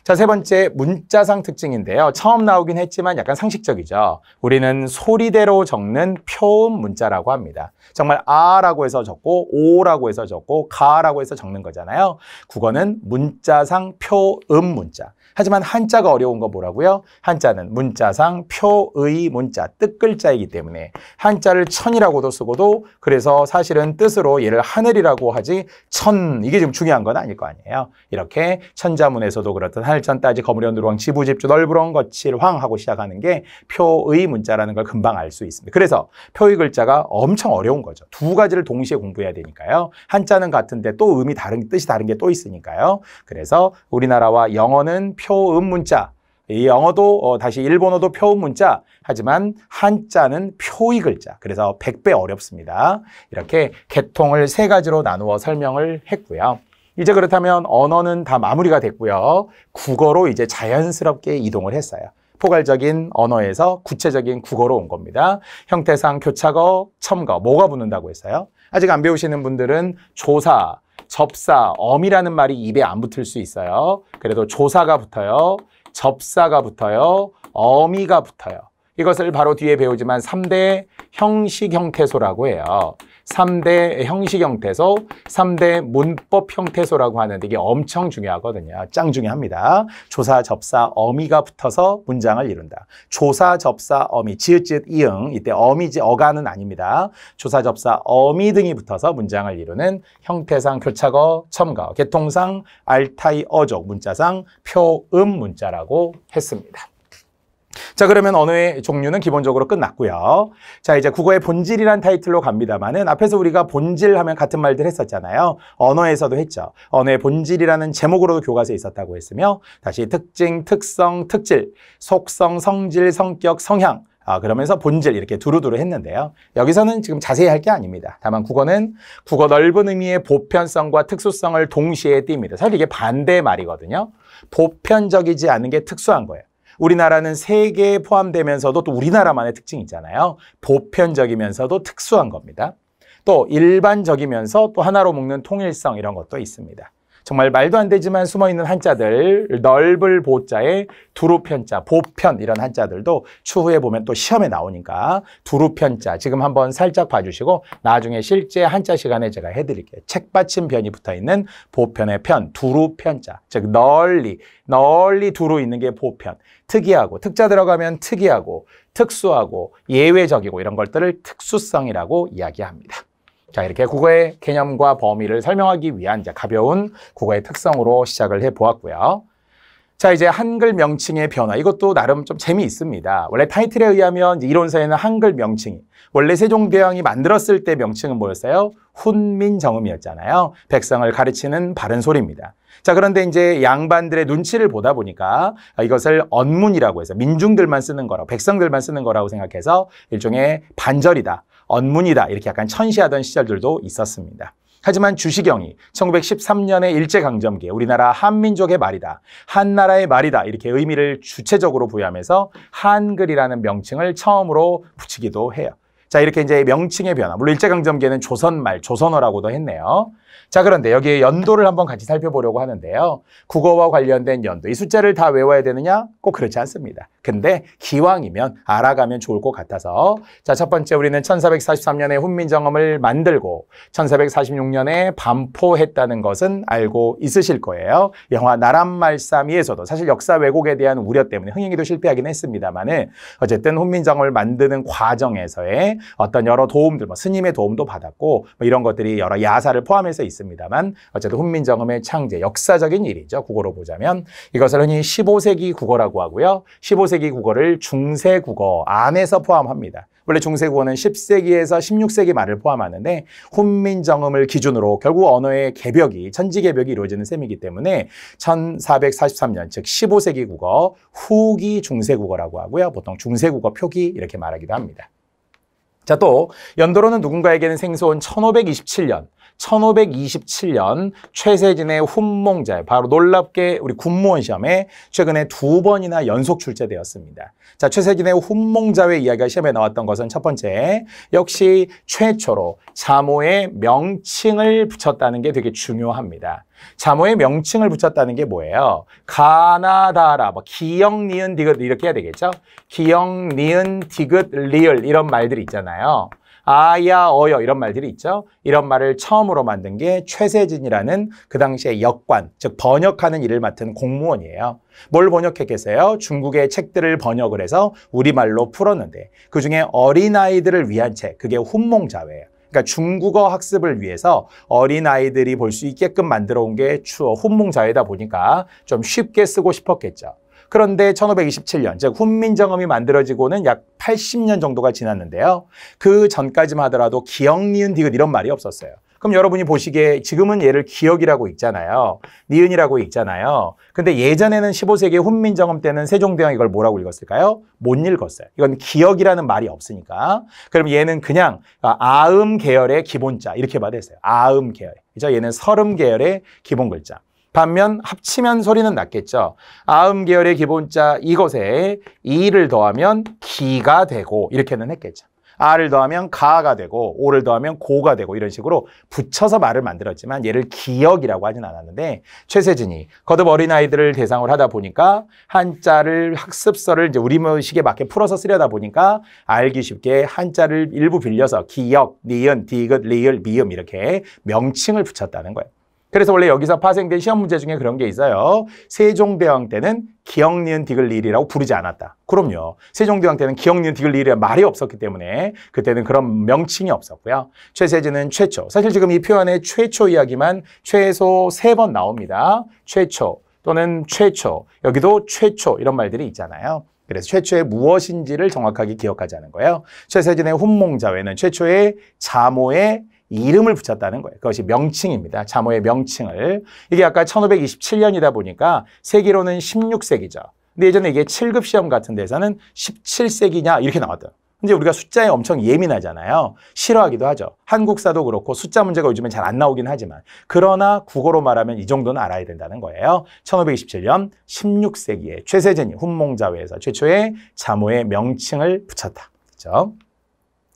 자, 세 번째 문자상 특징인데요. 처음 나오긴 했지만 약간 상식적이죠. 우리는 소리대로 적는 표음 문자라고 합니다. 정말 아라고 해서 적고 오라고 해서 적고 가라고 해서 적는 거잖아요. 국어는 문자상 표음 문자. 하지만 한자가 어려운 거 뭐라고요? 한자는 문자상 표의 문자, 뜻글자이기 때문에 한자를 천이라고도 쓰고도 그래서 사실은 뜻으로 얘를 하늘이라고 하지 천, 이게 지금 중요한 건 아닐 거 아니에요. 이렇게 천자문에서도 그렇듯 하늘천 따지 거무련 누렁 지부집주 널브렁 거칠황 하고 시작하는 게 표의 문자라는 걸 금방 알 수 있습니다. 그래서 표의 글자가 엄청 어려운 거죠. 두 가지를 동시에 공부해야 되니까요. 한자는 같은데 또 의미 다른 뜻이 다른 게 또 있으니까요. 그래서 우리나라와 영어는 표음 문자. 이 영어도 어, 다시 일본어도 표음 문자 하지만 한자는 표의 글자 그래서 100배 어렵습니다. 이렇게 개통을 세 가지로 나누어 설명을 했고요. 이제 그렇다면 언어는 다 마무리가 됐고요. 국어로 이제 자연스럽게 이동을 했어요. 포괄적인 언어에서 구체적인 국어로 온 겁니다. 형태상 교차거, 첨거, 뭐가 붙는다고 했어요? 아직 안 배우시는 분들은 조사, 접사, 엄이라는 말이 입에 안 붙을 수 있어요. 그래도 조사가 붙어요. 접사가 붙어요. 어미가 붙어요. 이것을 바로 뒤에 배우지만 3대 형식 형태소라고 해요. 3대 형식 형태소, 3대 문법 형태소라고 하는데 이게 엄청 중요하거든요. 짱 중요합니다. 조사, 접사, 어미가 붙어서 문장을 이룬다. 조사, 접사, 어미, 지읒지읒, 이응 이때 어미지 어간은 아닙니다. 조사, 접사, 어미 등이 붙어서 문장을 이루는 형태상 교차거, 첨가, 개통상, 알타이, 어족, 문자상, 표음 문자라고 했습니다. 자 그러면 언어의 종류는 기본적으로 끝났고요. 자 이제 국어의 본질이란 타이틀로 갑니다만은 앞에서 우리가 본질 하면 같은 말들 했었잖아요. 언어에서도 했죠. 언어의 본질이라는 제목으로도 교과서에 있었다고 했으며 다시 특징, 특성, 특질, 속성, 성질, 성격, 성향 아, 그러면서 본질 이렇게 두루두루 했는데요. 여기서는 지금 자세히 할 게 아닙니다. 다만 국어는 국어 넓은 의미의 보편성과 특수성을 동시에 띕니다. 사실 이게 반대 말이거든요. 보편적이지 않은 게 특수한 거예요. 우리나라는 세계에 포함되면서도 또 우리나라만의 특징이 있잖아요. 보편적이면서도 특수한 겁니다. 또 일반적이면서 또 하나로 묶는 통일성 이런 것도 있습니다. 정말 말도 안 되지만 숨어있는 한자들 넓을 보자에 두루편자 보편 이런 한자들도 추후에 보면 또 시험에 나오니까 두루편자 지금 한번 살짝 봐주시고 나중에 실제 한자 시간에 제가 해드릴게요. 책받침 변이 붙어있는 보편의 편 두루편자 즉 널리 널리 두루 있는 게 보편 특이하고 특자 들어가면 특이하고 특수하고 예외적이고 이런 것들을 특수성이라고 이야기합니다. 자, 이렇게 국어의 개념과 범위를 설명하기 위한 가벼운 국어의 특성으로 시작을 해 보았고요. 자, 이제 한글 명칭의 변화. 이것도 나름 좀 재미있습니다. 원래 타이틀에 의하면 이론서에는 한글 명칭이. 원래 세종대왕이 만들었을 때 명칭은 뭐였어요? 훈민정음이었잖아요. 백성을 가르치는 바른 소리입니다. 자, 그런데 이제 양반들의 눈치를 보다 보니까 이것을 언문이라고 해서 민중들만 쓰는 거라고, 백성들만 쓰는 거라고 생각해서 일종의 반절이다, 언문이다, 이렇게 약간 천시하던 시절들도 있었습니다. 하지만 주시경이 1913년의 일제강점기에 우리나라 한민족의 말이다, 한나라의 말이다 이렇게 의미를 주체적으로 부여하면서 한글이라는 명칭을 처음으로 붙이기도 해요. 자 이렇게 이제 명칭의 변화, 물론 일제강점기에는 조선말, 조선어라고도 했네요. 자, 그런데 여기에 연도를 한번 같이 살펴보려고 하는데요. 국어와 관련된 연도, 이 숫자를 다 외워야 되느냐? 꼭 그렇지 않습니다. 근데 기왕이면 알아가면 좋을 것 같아서 자, 첫 번째 우리는 1443년에 훈민정음을 만들고 1446년에 반포했다는 것은 알고 있으실 거예요. 영화 나란말싸미에서도 사실 역사 왜곡에 대한 우려 때문에 흥행에도 실패하긴 했습니다만은 어쨌든 훈민정음을 만드는 과정에서의 어떤 여러 도움들, 뭐 스님의 도움도 받았고 뭐 이런 것들이 여러 야사를 포함해서 있습니다. 있습니다만 어쨌든 훈민정음의 창제, 역사적인 일이죠. 국어로 보자면 이것을 흔히 15세기 국어라고 하고요. 15세기 국어를 중세 국어 안에서 포함합니다. 원래 중세 국어는 10세기에서 16세기 말을 포함하는데 훈민정음을 기준으로 결국 언어의 개벽이 천지 개벽이 이루어지는 셈이기 때문에 1443년 즉 15세기 국어 후기 중세 국어라고 하고요. 보통 중세 국어 표기 이렇게 말하기도 합니다. 자, 또 연도로는 누군가에게는 생소한 1527년, 1527년 최세진의 훈몽제 바로 놀랍게 우리 군무원 시험에 최근에 두 번이나 연속 출제되었습니다. 자, 최세진의 훈몽자회 이야기가 시험에 나왔던 것은 첫 번째, 역시 최초로 자모의 명칭을 붙였다는 게 되게 중요합니다. 자모의 명칭을 붙였다는 게 뭐예요? 가나다라, 뭐 기영, 니은, 디귿 이렇게 해야 되겠죠? 기영, 니은, 디귿, 리을 이런 말들이 있잖아요. 아야, 어여 이런 말들이 있죠. 이런 말을 처음으로 만든 게 최세진이라는 그당시의 역관, 즉 번역하는 일을 맡은 공무원이에요. 뭘 번역했겠어요? 중국의 책들을 번역을 해서 우리말로 풀었는데 그중에 어린아이들을 위한 책, 그게 훈몽자회예요. 그러니까 중국어 학습을 위해서 어린아이들이 볼 수 있게끔 만들어 온 게 추어 훈몽자회다 보니까 좀 쉽게 쓰고 싶었겠죠. 그런데 1527년, 즉 훈민정음이 만들어지고는 약 80년 정도가 지났는데요. 그 전까지만 하더라도 기억 니은, 디귿 이런 말이 없었어요. 그럼 여러분이 보시기에 지금은 얘를 기억이라고 읽잖아요. 니은이라고 읽잖아요. 근데 예전에는 15세기 훈민정음 때는 세종대왕 이걸 뭐라고 읽었을까요? 못 읽었어요. 이건 기억이라는 말이 없으니까. 그럼 얘는 그냥 아, 아음 계열의 기본자 이렇게 봐도 되어요 아음 계열. 그죠? 얘는 설음 계열의 기본 글자. 반면 합치면 소리는 났겠죠. 아음 계열의 기본자 이것에 이를 더하면 기가 되고 이렇게는 했겠죠. 아를 더하면 가가 되고 오를 더하면 고가 되고 이런 식으로 붙여서 말을 만들었지만 얘를 기역이라고 하진 않았는데 최세진이 거듭 어린아이들을 대상으로 하다 보니까 한자를 학습서를 이제 우리식에 맞게 풀어서 쓰려다 보니까 알기 쉽게 한자를 일부 빌려서 기역, 니은, 디귿, 리을, 미음 이렇게 명칭을 붙였다는 거예요. 그래서 원래 여기서 파생된 시험 문제 중에 그런 게 있어요. 세종대왕 때는 기역 니은 디귿 리을이라고 부르지 않았다. 그럼요. 세종대왕 때는 기역 니은 디귿 리을이 말이 없었기 때문에 그때는 그런 명칭이 없었고요. 최세진은 최초. 사실 지금 이 표현의 최초 이야기만 최소 세 번 나옵니다. 최초 또는 최초. 여기도 최초 이런 말들이 있잖아요. 그래서 최초의 무엇인지를 정확하게 기억하자는 거예요. 최세진의 훈몽자회는 최초의 자모의 이름을 붙였다는 거예요. 그것이 명칭입니다. 자모의 명칭을. 이게 아까 1527년이다 보니까 세기로는 16세기죠. 근데 예전에 이게 7급 시험 같은 데서는 17세기냐 이렇게 나왔던. 근데 우리가 숫자에 엄청 예민하잖아요. 싫어하기도 하죠. 한국사도 그렇고 숫자 문제가 요즘엔 잘 안 나오긴 하지만 그러나 국어로 말하면 이 정도는 알아야 된다는 거예요. 1527년 16세기에 최세진이 훈몽자회에서 최초의 자모의 명칭을 붙였다. 그렇죠?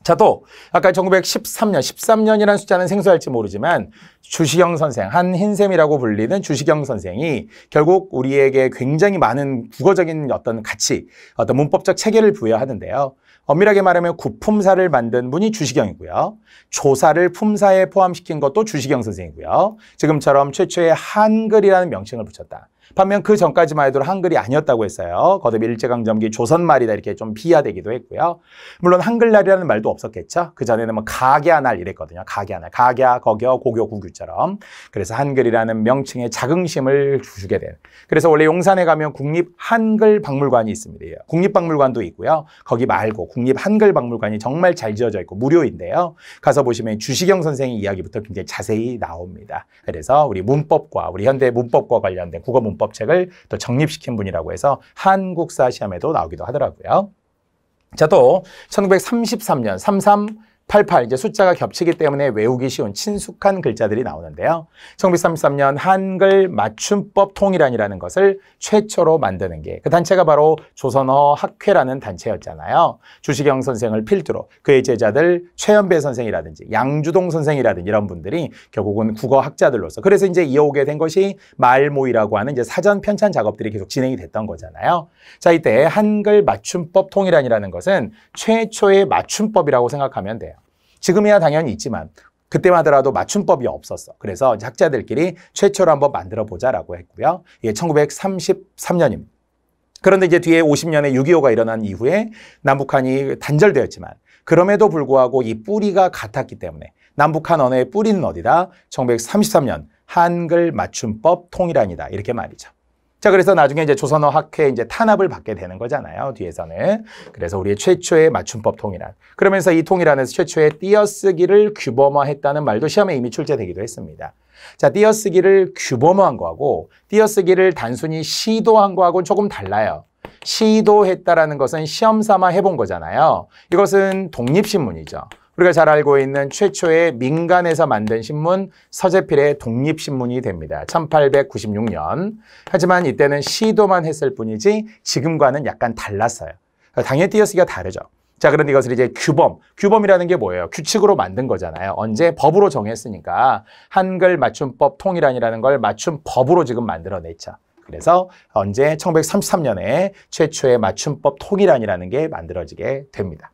자, 또 아까 1913년, 13년이라는 숫자는 생소할지 모르지만 주시경 선생, 한흰샘이라고 불리는 주시경 선생이 결국 우리에게 굉장히 많은 국어적인 어떤 가치, 어떤 문법적 체계를 부여하는데요. 엄밀하게 말하면 구품사를 만든 분이 주시경이고요. 조사를 품사에 포함시킨 것도 주시경 선생이고요. 지금처럼 최초의 한글이라는 명칭을 붙였다. 반면 그 전까지만 해도 한글이 아니었다고 했어요. 거듭 일제강점기 조선말이다 이렇게 좀비하되기도 했고요. 물론 한글날이라는 말도 없었겠죠. 그전에는 뭐 가갸날 이랬거든요. 가갸날, 가갸, 거겨, 고교, 구규처럼. 그래서 한글이라는 명칭에 자긍심을 주게 된. 그래서 원래 용산에 가면 국립한글박물관이 있습니다. 국립박물관도 있고요. 거기 말고 국립한글박물관이 정말 잘 지어져 있고 무료인데요. 가서 보시면 주시경 선생의 이야기부터 굉장히 자세히 나옵니다. 그래서 우리 문법과 우리 현대 문법과 관련된 국어 문법 문법책을 또 정립시킨 분이라고 해서 한국사 시험에도 나오기도 하더라고요. 자, 또 1933년 33 88 이제 숫자가 겹치기 때문에 외우기 쉬운 친숙한 글자들이 나오는데요. 1933년 한글 맞춤법 통일안이라는 것을 최초로 만드는 게 그 단체가 바로 조선어 학회라는 단체였잖아요. 주시경 선생을 필두로 그의 제자들 최연배 선생이라든지 양주동 선생이라든지 이런 분들이 결국은 국어 학자들로서 그래서 이제 이어오게 된 것이 말모이라고 하는 이제 사전 편찬 작업들이 계속 진행이 됐던 거잖아요. 자 이때 한글 맞춤법 통일안이라는 것은 최초의 맞춤법이라고 생각하면 돼요. 지금이야 당연히 있지만 그때만 하더라도 맞춤법이 없었어. 그래서 학자들끼리 최초로 한번 만들어 보자라고 했고요. 이게 1933년입니다. 그런데 이제 뒤에 50년에 6.25가 일어난 이후에 남북한이 단절되었지만 그럼에도 불구하고 이 뿌리가 같았기 때문에 남북한 언어의 뿌리는 어디다? 1933년 한글 맞춤법 통일안이다. 이렇게 말이죠. 자, 그래서 나중에 이제 조선어 학회 이제 탄압을 받게 되는 거잖아요. 뒤에서는. 그래서 우리의 최초의 맞춤법 통일안. 그러면서 이 통일안에서 최초의 띄어쓰기를 규범화했다는 말도 시험에 이미 출제되기도 했습니다. 자, 띄어쓰기를 규범화한 거하고 띄어쓰기를 단순히 시도한 거하고는 조금 달라요. 시도했다라는 것은 시험 삼아 해본 거잖아요. 이것은 독립신문이죠. 우리가 잘 알고 있는 최초의 민간에서 만든 신문 서재필의 독립신문이 됩니다. 1896년. 하지만 이때는 시도만 했을 뿐이지 지금과는 약간 달랐어요. 당연히 띄어쓰기가 다르죠. 자, 그런데 이것을 이제 규범, 규범이라는 게 뭐예요? 규칙으로 만든 거잖아요. 언제 법으로 정했으니까 한글 맞춤법 통일안이라는 걸 맞춤법으로 지금 만들어냈죠. 그래서 언제 1933년에 최초의 맞춤법 통일안이라는 게 만들어지게 됩니다.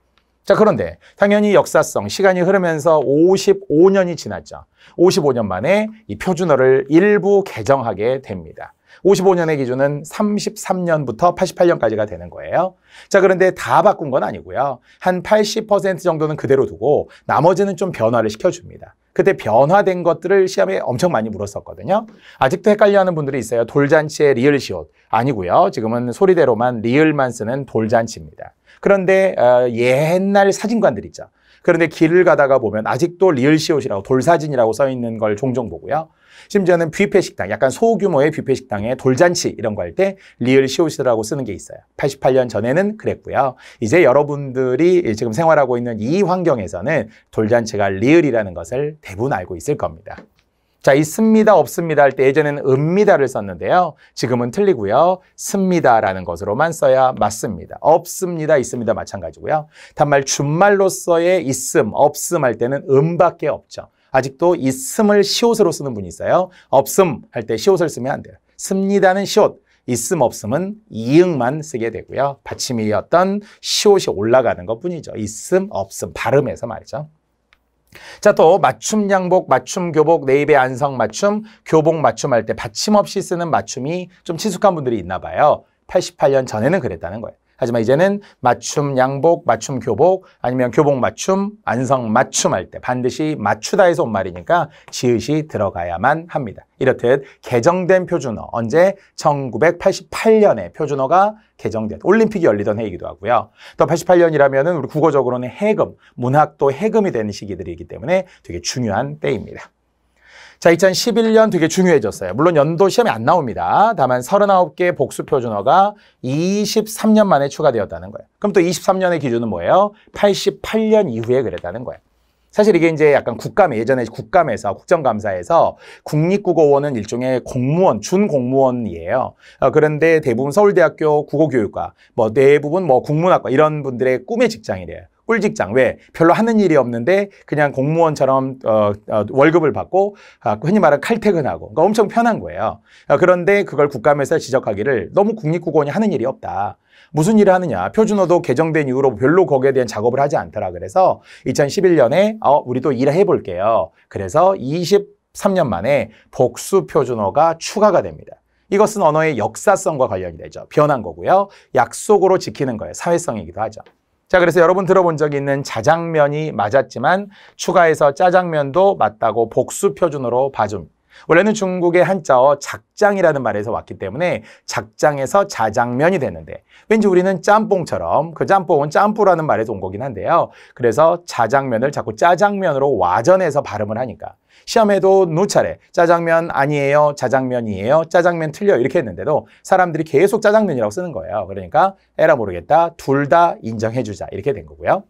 자, 그런데 당연히 역사성, 시간이 흐르면서 55년이 지났죠. 55년 만에 이 표준어를 일부 개정하게 됩니다. 55년의 기준은 33년부터 88년까지가 되는 거예요. 자, 그런데 다 바꾼 건 아니고요. 한 80% 정도는 그대로 두고 나머지는 좀 변화를 시켜줍니다. 그때 변화된 것들을 시험에 엄청 많이 물었었거든요. 아직도 헷갈려하는 분들이 있어요. 돌잔치의 리을 시옷 아니고요. 지금은 소리대로만 리을만 쓰는 돌잔치입니다. 그런데 어, 옛날 사진관들 있죠. 그런데 길을 가다가 보면 아직도 리얼시옷이라고 돌사진이라고 써 있는 걸 종종 보고요. 심지어는 뷔페 식당, 약간 소규모의 뷔페 식당에 돌잔치 이런 거 할 때 리얼 시옷이라고 쓰는 게 있어요. 88년 전에는 그랬고요. 이제 여러분들이 지금 생활하고 있는 이 환경에서는 돌잔치가 리얼이라는 것을 대부분 알고 있을 겁니다. 자, 있습니다, 없습니다 할 때 예전에는 읍니다를 썼는데요. 지금은 틀리고요. 습니다라는 것으로만 써야 맞습니다. 없습니다, 있습니다 마찬가지고요. 단말 준말로서의 있음, 없음 할 때는 음밖에 없죠. 아직도 있음을 시옷으로 쓰는 분이 있어요. 없음 할 때 시옷을 쓰면 안 돼요. 습니다는 시옷, 있음 없음은 이응만 쓰게 되고요. 받침이었던 시옷이 올라가는 것뿐이죠. 있음 없음 발음에서 말이죠. 자, 또 맞춤 양복, 맞춤 교복, 내 입의 안성 맞춤, 교복 맞춤할 때 받침 없이 쓰는 맞춤이 좀 친숙한 분들이 있나 봐요. 88년 전에는 그랬다는 거예요. 하지만 이제는 맞춤 양복, 맞춤 교복, 아니면 교복 맞춤, 안성 맞춤 할 때 반드시 맞추다에서 온 말이니까 지읒이 들어가야만 합니다. 이렇듯 개정된 표준어, 언제 1988년에 표준어가 개정된 올림픽이 열리던 해이기도 하고요. 또 88년이라면 우리 국어적으로는 해금, 문학도 해금이 되는 시기들이기 때문에 되게 중요한 때입니다. 자, 2011년 되게 중요해졌어요. 물론 연도 시험이 안 나옵니다. 다만 3 9개 복수 표준어가 23년 만에 추가되었다는 거예요. 그럼 또 23년의 기준은 뭐예요? 88년 이후에 그랬다는 거예요. 사실 이게 이제 약간 국감 예전에 국감에서 국정감사에서 국립국어원은 일종의 공무원 준공무원이에요. 어, 그런데 대부분 서울대학교 국어교육과 뭐 대부분 뭐 국문학과 이런 분들의 꿈의 직장이래요. 꿀직장. 왜? 별로 하는 일이 없는데 그냥 공무원처럼 어, 어, 월급을 받고 아, 흔히 말하는 칼퇴근하고 그러니까 엄청 편한 거예요. 아, 그런데 그걸 국감에서 지적하기를 너무 국립국원이 하는 일이 없다. 무슨 일을 하느냐. 표준어도 개정된 이후로 별로 거기에 대한 작업을 하지 않더라. 그래서 2011년에 어, 우리도 일해 볼게요. 그래서 23년 만에 복수 표준어가 추가가 됩니다. 이것은 언어의 역사성과 관련이 되죠. 변한 거고요. 약속으로 지키는 거예요. 사회성이기도 하죠. 자, 그래서 여러분 들어본 적이 있는 자장면이 맞았지만 추가해서 짜장면도 맞다고 복수 표준으로봐줌 원래는 중국의 한자어 작장이라는 말에서 왔기 때문에 작장에서 자장면이 되는데 왠지 우리는 짬뽕처럼 그 짬뽕은 짬뿌라는 말에서 온 거긴 한데요. 그래서 자장면을 자꾸 짜장면으로 와전해서 발음을 하니까 시험에도 노차례 짜장면 아니에요, 짜장면이에요 짜장면 틀려 이렇게 했는데도 사람들이 계속 짜장면이라고 쓰는 거예요. 그러니까 에라 모르겠다, 둘 다 인정해주자 이렇게 된 거고요.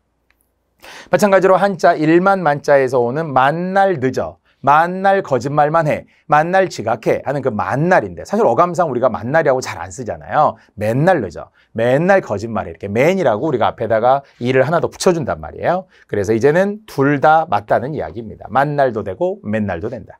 마찬가지로 한자 일만 만자에서 오는 만날 늦어 만날 거짓말만 해, 만날 지각해 하는 그 만날인데 사실 어감상 우리가 만날이라고 잘 안 쓰잖아요. 맨날 늦어, 맨날 거짓말해 이렇게 맨이라고 우리가 앞에다가 이를 하나 더 붙여준단 말이에요. 그래서 이제는 둘 다 맞다는 이야기입니다. 만날도 되고 맨날도 된다.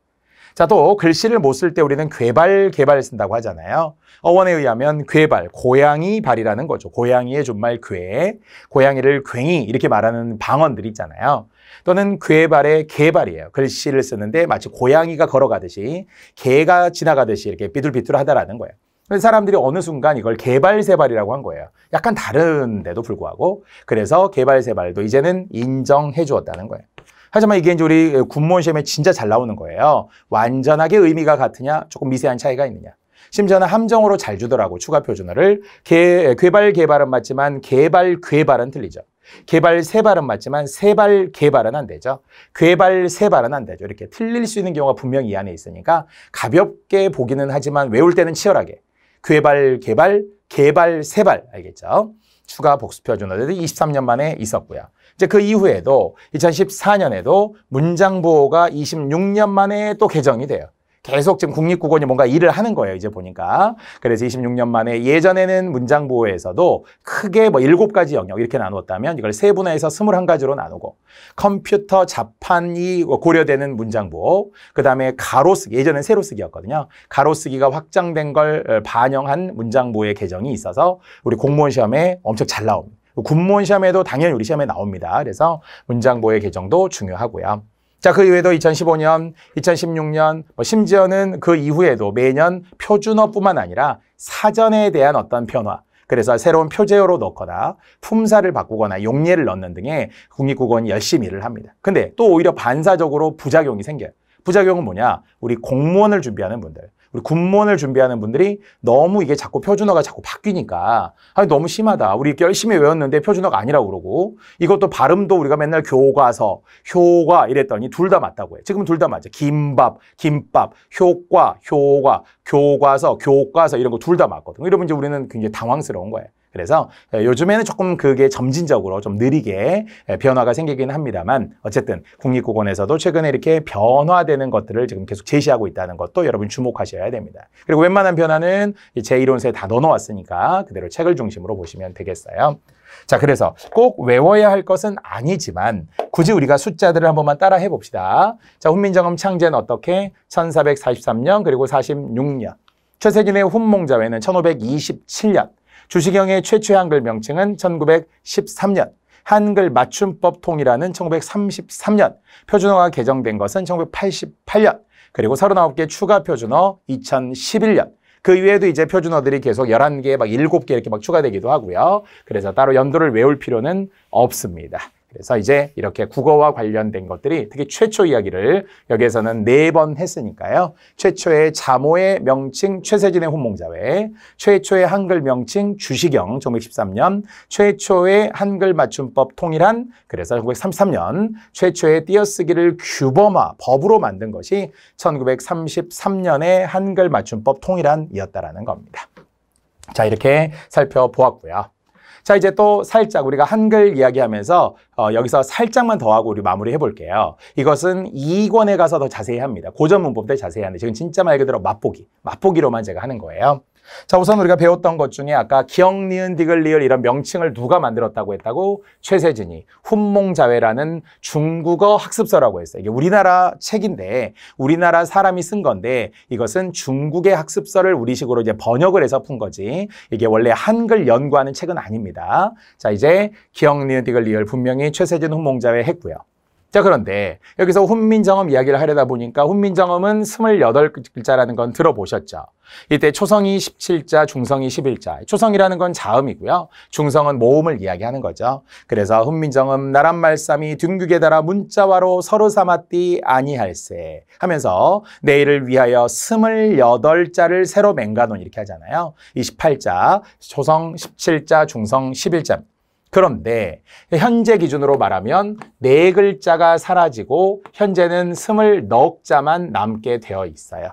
자, 또 글씨를 못 쓸 때 우리는 괴발, 괴발 쓴다고 하잖아요. 어원에 의하면 괴발, 고양이 발이라는 거죠. 고양이의 존말 괴, 고양이를 괭이 이렇게 말하는 방언들이 있잖아요. 또는 괴발의 개발이에요. 글씨를 쓰는데 마치 고양이가 걸어가듯이 개가 지나가듯이 이렇게 비둘비둘하다라는 거예요. 그래서 사람들이 어느 순간 이걸 개발세발이라고 한 거예요. 약간 다른데도 불구하고 그래서 개발세발도 이제는 인정해 주었다는 거예요. 하지만 이게 이제 우리 군무원 시험에 진짜 잘 나오는 거예요. 완전하게 의미가 같으냐 조금 미세한 차이가 있느냐. 심지어는 함정으로 잘 주더라고 추가 표준어를 개, 괴발 개발은 맞지만 개발 괴발은 틀리죠. 개발 세발은 맞지만 세 발 개발은 안 되죠. 괴발 세발은 안 되죠. 이렇게 틀릴 수 있는 경우가 분명히 이 안에 있으니까 가볍게 보기는 하지만 외울 때는 치열하게 괴발, 개발, 개발, 세발 알겠죠? 추가 복수표 준어들이 23년 만에 있었고요. 이제 그 이후에도 2014년에도 문장 보호가 26년 만에 또 개정이 돼요. 계속 지금 국립국원이 뭔가 일을 하는 거예요. 이제 보니까. 그래서 26년 만에 예전에는 문장 보호에서도 크게 뭐 7가지 영역 이렇게 나누었다면 이걸 세 분야에서 21가지로 나누고 컴퓨터 자판이 뭐 고려되는 문장 보호 그다음에 가로쓰기 예전엔 세로쓰기였거든요. 가로쓰기가 확장된 걸 어, 반영한 문장 보호의 개정이 있어서 우리 공무원 시험에 엄청 잘 나옵니다. 뭐 군무원 시험에도 당연히 우리 시험에 나옵니다. 그래서 문장 보호의 개정도 중요하고요. 자, 그 이외에도 2015년, 2016년, 뭐 심지어는 그 이후에도 매년 표준어뿐만 아니라 사전에 대한 어떤 변화, 그래서 새로운 표제어로 넣거나 품사를 바꾸거나 용례를 넣는 등의 국립국어원이 열심히 일을 합니다. 근데 또 오히려 반사적으로 부작용이 생겨요. 부작용은 뭐냐? 우리 공무원을 준비하는 분들, 우리 군문을 준비하는 분들이 너무 이게 자꾸 표준어가 자꾸 바뀌니까 아 너무 심하다. 우리 열심히 외웠는데 표준어가 아니라고 그러고 이것도 발음도 우리가 맨날 교과서, 효과 이랬더니 둘 다 맞다고 해. 지금 둘 다 맞아. 김밥, 김밥, 효과, 효과, 교과서, 교과서 이런 거 둘 다 맞거든. 이러면 이제 우리는 굉장히 당황스러운 거예요. 그래서 예, 요즘에는 조금 그게 점진적으로 좀 느리게 예, 변화가 생기긴 합니다만 어쨌든 국립국원에서도 최근에 이렇게 변화되는 것들을 지금 계속 제시하고 있다는 것도 여러분 주목하셔야 됩니다. 그리고 웬만한 변화는 제 이론서에 다넣어놓았으니까 그대로 책을 중심으로 보시면 되겠어요. 자, 그래서 꼭 외워야 할 것은 아니지만 굳이 우리가 숫자들을 한 번만 따라 해봅시다. 자, 훈민정음 창제는 어떻게? 1443년 그리고 46년. 최세균의 훈몽자회는 1527년. 주식형의 최초의 한글 명칭은 1913년, 한글 맞춤법 통이라는 1933년, 표준어가 개정된 것은 1988년, 그리고 39개 추가 표준어 2011년, 그 외에도 이제 표준어들이 계속 11개, 막 7개 이렇게 막 추가되기도 하고요. 그래서 따로 연도를 외울 필요는 없습니다. 그래서 이제 이렇게 국어와 관련된 것들이 특히 최초 이야기를 여기에서는 네 번 했으니까요. 최초의 자모의 명칭 최세진의 혼몽자회, 최초의 한글 명칭 주시경 1913년, 최초의 한글 맞춤법 통일한 그래서 1933년, 최초의 띄어쓰기를 규범화 법으로 만든 것이 1933년의 한글 맞춤법 통일한이었다라는 겁니다. 자, 이렇게 살펴보았고요. 자, 이제 또 살짝 우리가 한글 이야기하면서 어, 여기서 살짝만 더하고 우리 마무리해 볼게요. 이것은 2권에 가서 더 자세히 합니다. 고전 문법 때 자세히 하는데 지금 진짜 말 그대로 맛보기, 맛보기로만 제가 하는 거예요. 자, 우선 우리가 배웠던 것 중에 아까 기억 니은, 디귿, 리을 이런 명칭을 누가 만들었다고 했다고 최세진이 훈몽자회라는 중국어 학습서라고 했어요. 이게 우리나라 책인데 우리나라 사람이 쓴 건데 이것은 중국의 학습서를 우리식으로 이제 번역을 해서 푼 거지. 이게 원래 한글 연구하는 책은 아닙니다. 자, 이제 기억 니은, 디귿, 리을 분명히 최세진 훈몽자회 했고요. 자 그런데 여기서 훈민정음 이야기를 하려다 보니까 훈민정음은 28글자라는 건 들어보셨죠? 이때 초성이 17자, 중성이 11자. 초성이라는 건 자음이고요. 중성은 모음을 이야기하는 거죠. 그래서 훈민정음 나란말쌈이 등극에 달아 문자와로 서로 삼았디 아니할세 하면서 내일을 위하여 28자를 새로 맹가논 이렇게 하잖아요. 이 28자, 초성 17자, 중성 11자. 그런데 현재 기준으로 말하면 네 글자가 사라지고 현재는 스물 넉자만 남게 되어 있어요.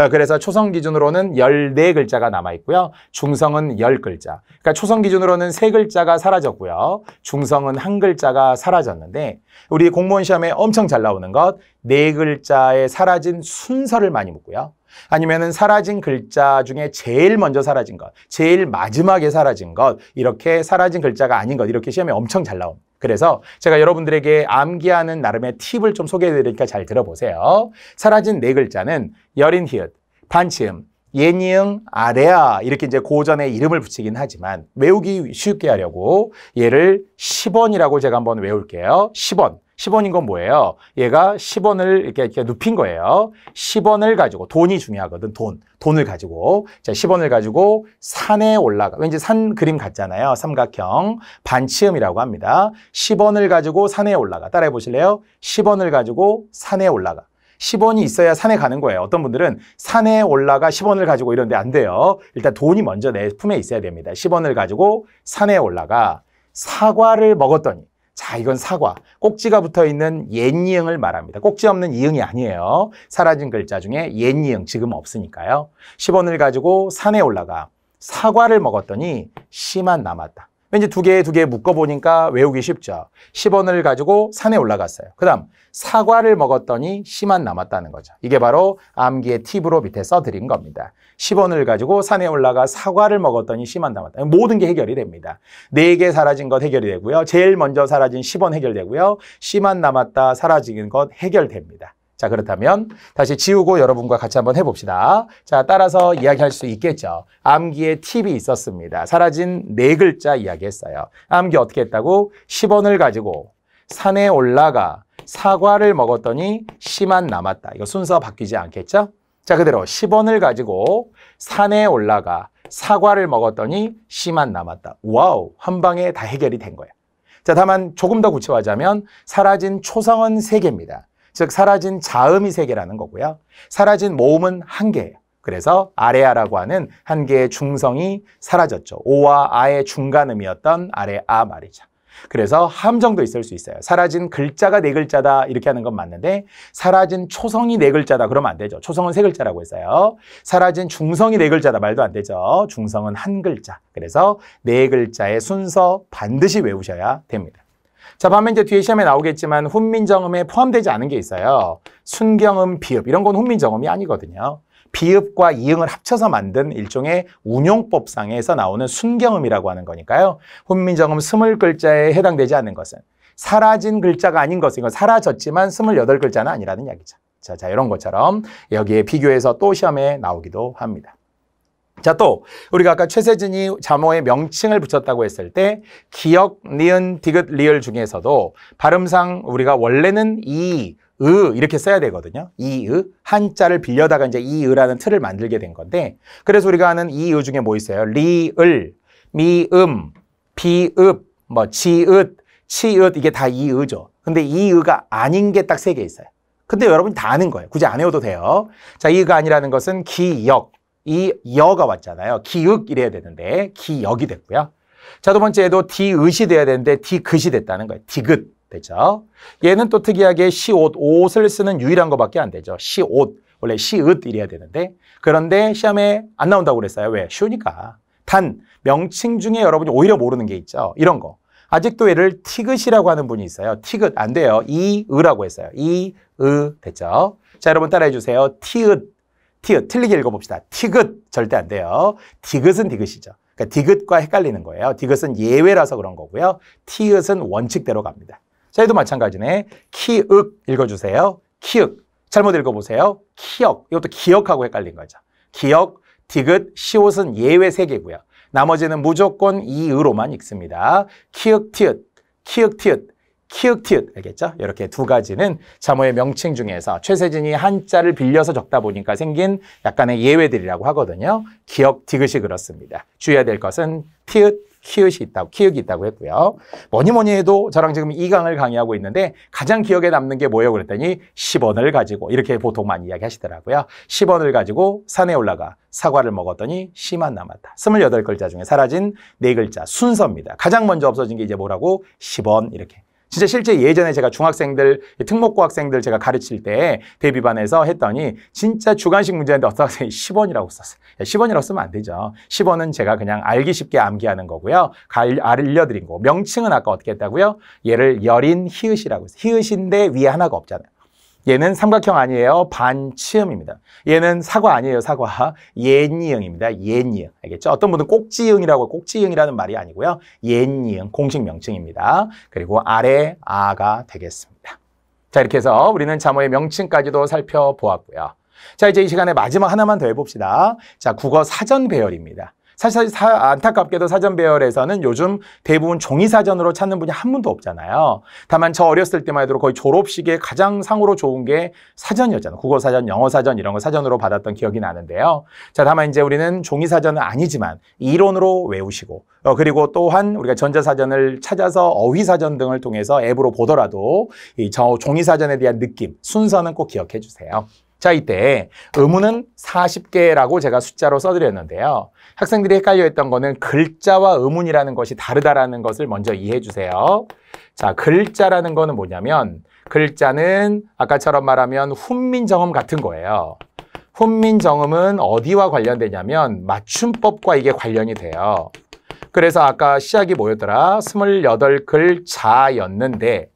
어, 그래서 초성 기준으로는 14글자가 남아 있고요. 중성은 10글자. 그러니까 초성 기준으로는 3글자가 사라졌고요. 중성은 한글자가 사라졌는데 우리 공무원 시험에 엄청 잘 나오는 것4글자의 사라진 순서를 많이 묻고요. 아니면은 사라진 글자 중에 제일 먼저 사라진 것, 제일 마지막에 사라진 것, 이렇게 사라진 글자가 아닌 것, 이렇게 시험에 엄청 잘 나옵니다. 그래서 제가 여러분들에게 암기하는 나름의 팁을 좀 소개해드리니까 잘 들어보세요. 사라진 네 글자는 여린 히읗, 반치음, 예니응, 아레아 이렇게 이제 고전의 이름을 붙이긴 하지만 외우기 쉽게 하려고 얘를 10원이라고 제가 한번 외울게요. 10원. 10원인 건 뭐예요? 얘가 10원을 이렇게, 이렇게 눕힌 거예요. 10원을 가지고 돈이 중요하거든. 돈. 돈을 가지고 자 10원을 가지고 산에 올라가 왠지 산 그림 같잖아요. 삼각형 반치음이라고 합니다. 10원을 가지고 산에 올라가 따라해 보실래요? 10원을 가지고 산에 올라가 10원이 있어야 산에 가는 거예요. 어떤 분들은 산에 올라가 10원을 가지고 이런데 안 돼요. 일단 돈이 먼저 내 품에 있어야 됩니다. 10원을 가지고 산에 올라가 사과를 먹었더니 자, 이건 사과. 꼭지가 붙어 있는 옛 이응을 말합니다. 꼭지 없는 이응이 아니에요. 사라진 글자 중에 옛 이응, 지금 없으니까요. 10원을 가지고 산에 올라가 사과를 먹었더니 씨만 남았다. 왠지 두 개, 두 개 묶어보니까 외우기 쉽죠. 10원을 가지고 산에 올라갔어요. 그 다음, 사과를 먹었더니 씨만 남았다는 거죠. 이게 바로 암기의 팁으로 밑에 써드린 겁니다. 10원을 가지고 산에 올라가 사과를 먹었더니 씨만 남았다. 모든 게 해결이 됩니다. 네 개 사라진 것 해결이 되고요. 제일 먼저 사라진 10원 해결되고요. 씨만 남았다 사라진것 해결됩니다. 자, 그렇다면 다시 지우고 여러분과 같이 한번 해봅시다. 자, 따라서 이야기할 수 있겠죠. 암기에 팁이 있었습니다. 사라진 네 글자 이야기했어요. 암기 어떻게 했다고? 10원을 가지고 산에 올라가 사과를 먹었더니 씨만 남았다. 이거 순서 바뀌지 않겠죠? 자, 그대로 10원을 가지고 산에 올라가 사과를 먹었더니 씨만 남았다. 와우, 한 방에 다 해결이 된 거예요. 자, 다만 조금 더 구체화하자면 사라진 초성은 세개입니다 즉 사라진 자음이 세 개라는 거고요. 사라진 모음은 한 개예요. 그래서 아레아라고 하는 한 개의 중성이 사라졌죠. 오와 아의 중간음이었던 아레아 말이죠. 그래서 함정도 있을 수 있어요. 사라진 글자가 네 글자다 이렇게 하는 건 맞는데 사라진 초성이 네 글자다 그러면 안 되죠. 초성은 세 글자라고 했어요. 사라진 중성이 네 글자다 말도 안 되죠. 중성은 한 글자. 그래서 네 글자의 순서 반드시 외우셔야 됩니다. 자, 반면 이제 뒤에 시험에 나오겠지만 훈민정음에 포함되지 않은 게 있어요. 순경음, 비읍 이런 건 훈민정음이 아니거든요. 비읍과 이응을 합쳐서 만든 일종의 운용법상에서 나오는 순경음이라고 하는 거니까요. 훈민정음 스물 글자에 해당되지 않는 것은 사라진 글자가 아닌 것은 이건 사라졌지만 스물여덟 글자는 아니라는 이야기죠. 자, 자 이런 것처럼 여기에 비교해서 또 시험에 나오기도 합니다. 자, 또 우리가 아까 최세진이 자모의 명칭을 붙였다고 했을 때 기역, 니은, 디귿, 리을 중에서도 발음상 우리가 원래는 이, 으 이렇게 써야 되거든요. 이으 한자를 빌려다가 이제 이으라는 틀을 만들게 된 건데 그래서 우리가 아는 이으 중에 뭐 있어요? 리을, 미음, 비읍, 뭐 지읒, 치읒 이게 다이으죠 근데 이으가 아닌 게 딱 세 개 있어요. 근데 여러분 다 아는 거예요. 굳이 안 외워도 돼요. 자, 이의가 아니라는 것은 기역, 이 여가 왔잖아요. 기윽 이래야 되는데 기역이 됐고요. 자, 두 번째에도 디읒이 돼야 되는데 디귿이 됐다는 거예요. 디귿 됐죠 얘는 또 특이하게 시옷, 옷을 쓰는 유일한 거밖에 안 되죠. 시옷, 원래 시읒 이래야 되는데 그런데 시험에 안 나온다고 그랬어요. 왜? 쉬우니까. 단, 명칭 중에 여러분이 오히려 모르는 게 있죠. 이런 거. 아직도 얘를 티귿이라고 하는 분이 있어요. 티귿 안 돼요. 이으라고 했어요. 이으 됐죠. 자, 여러분 따라해 주세요. 티읒. 티읕. 틀리게 읽어봅시다. 티긋. 절대 안 돼요. 티귿은 디귿이죠. 그러니까 디귿과 헷갈리는 거예요. 디귿은 예외라서 그런 거고요. 티읕은 원칙대로 갑니다. 자, 얘도 마찬가지네. 키윽 읽어주세요. 키윽. 잘못 읽어보세요. 키역. 이것도 기억하고 헷갈린 거죠. 기억, 디귿, 시옷은 예외 세 개고요. 나머지는 무조건 이으로만 읽습니다. 키윽, 티읕, 키윽, 티읕. 키읔티읕 알겠죠? 이렇게 두 가지는 자모의 명칭 중에서 최세진이 한자를 빌려서 적다 보니까 생긴 약간의 예외들이라고 하거든요. 기억 디귿이 그렇습니다. 주의해야 될 것은 티읕, 키읔이 있다고, 키읔이 있다고 했고요. 뭐니 뭐니 해도 저랑 지금 이 강을 강의하고 있는데 가장 기억에 남는 게 뭐예요? 그랬더니 10원을 가지고 이렇게 보통 많이 이야기하시더라고요. 10원을 가지고 산에 올라가 사과를 먹었더니 씨만 남았다. 28글자 중에 사라진 네 글자 순서입니다. 가장 먼저 없어진 게 이제 뭐라고? 10원 이렇게 진짜 실제 예전에 제가 중학생들, 특목고 학생들 제가 가르칠 때 대비반에서 했더니 진짜 주관식 문제인데 어떤 학생이 10원이라고 썼어요. 10원이라고 예, 쓰면 안 되죠. 10원은 제가 그냥 알기 쉽게 암기하는 거고요. 알려드린 거 명칭은 아까 어떻게 했다고요? 얘를 여린 히읗이라고 했어요. 히읗인데 위에 하나가 없잖아요. 얘는 삼각형 아니에요. 반치음입니다. 얘는 사과 아니에요. 사과. 옌이응입니다옌이응 알겠죠? 어떤 분은 꼭지응이라고꼭지응이라는 말이 아니고요. 옌이응 공식 명칭입니다. 그리고 아래 아가 되겠습니다. 자 이렇게 해서 우리는 자모의 명칭까지도 살펴보았고요. 자 이제 이 시간에 마지막 하나만 더 해봅시다. 자 국어 사전 배열입니다. 사실 사, 안타깝게도 사전 배열에서는 요즘 대부분 종이 사전으로 찾는 분이 한 분도 없잖아요. 다만 저 어렸을 때만 해도 거의 졸업식에 가장 상으로 좋은 게 사전이었잖아요. 국어 사전, 영어 사전 이런 걸 사전으로 받았던 기억이 나는데요. 자, 다만 이제 우리는 종이 사전은 아니지만 이론으로 외우시고 어, 그리고 또한 우리가 전자 사전을 찾아서 어휘 사전 등을 통해서 앱으로 보더라도 이저 종이 사전에 대한 느낌, 순서는 꼭 기억해 주세요. 자, 이때 의문은 40개라고 제가 숫자로 써드렸는데요. 학생들이 헷갈려 했던 거는 글자와 의문이라는 것이 다르다라는 것을 먼저 이해해 주세요. 자, 글자라는 거는 뭐냐면 글자는 아까처럼 말하면 훈민정음 같은 거예요. 훈민정음은 어디와 관련되냐면 맞춤법과 이게 관련이 돼요. 그래서 아까 시작이 뭐였더라? 28글자였는데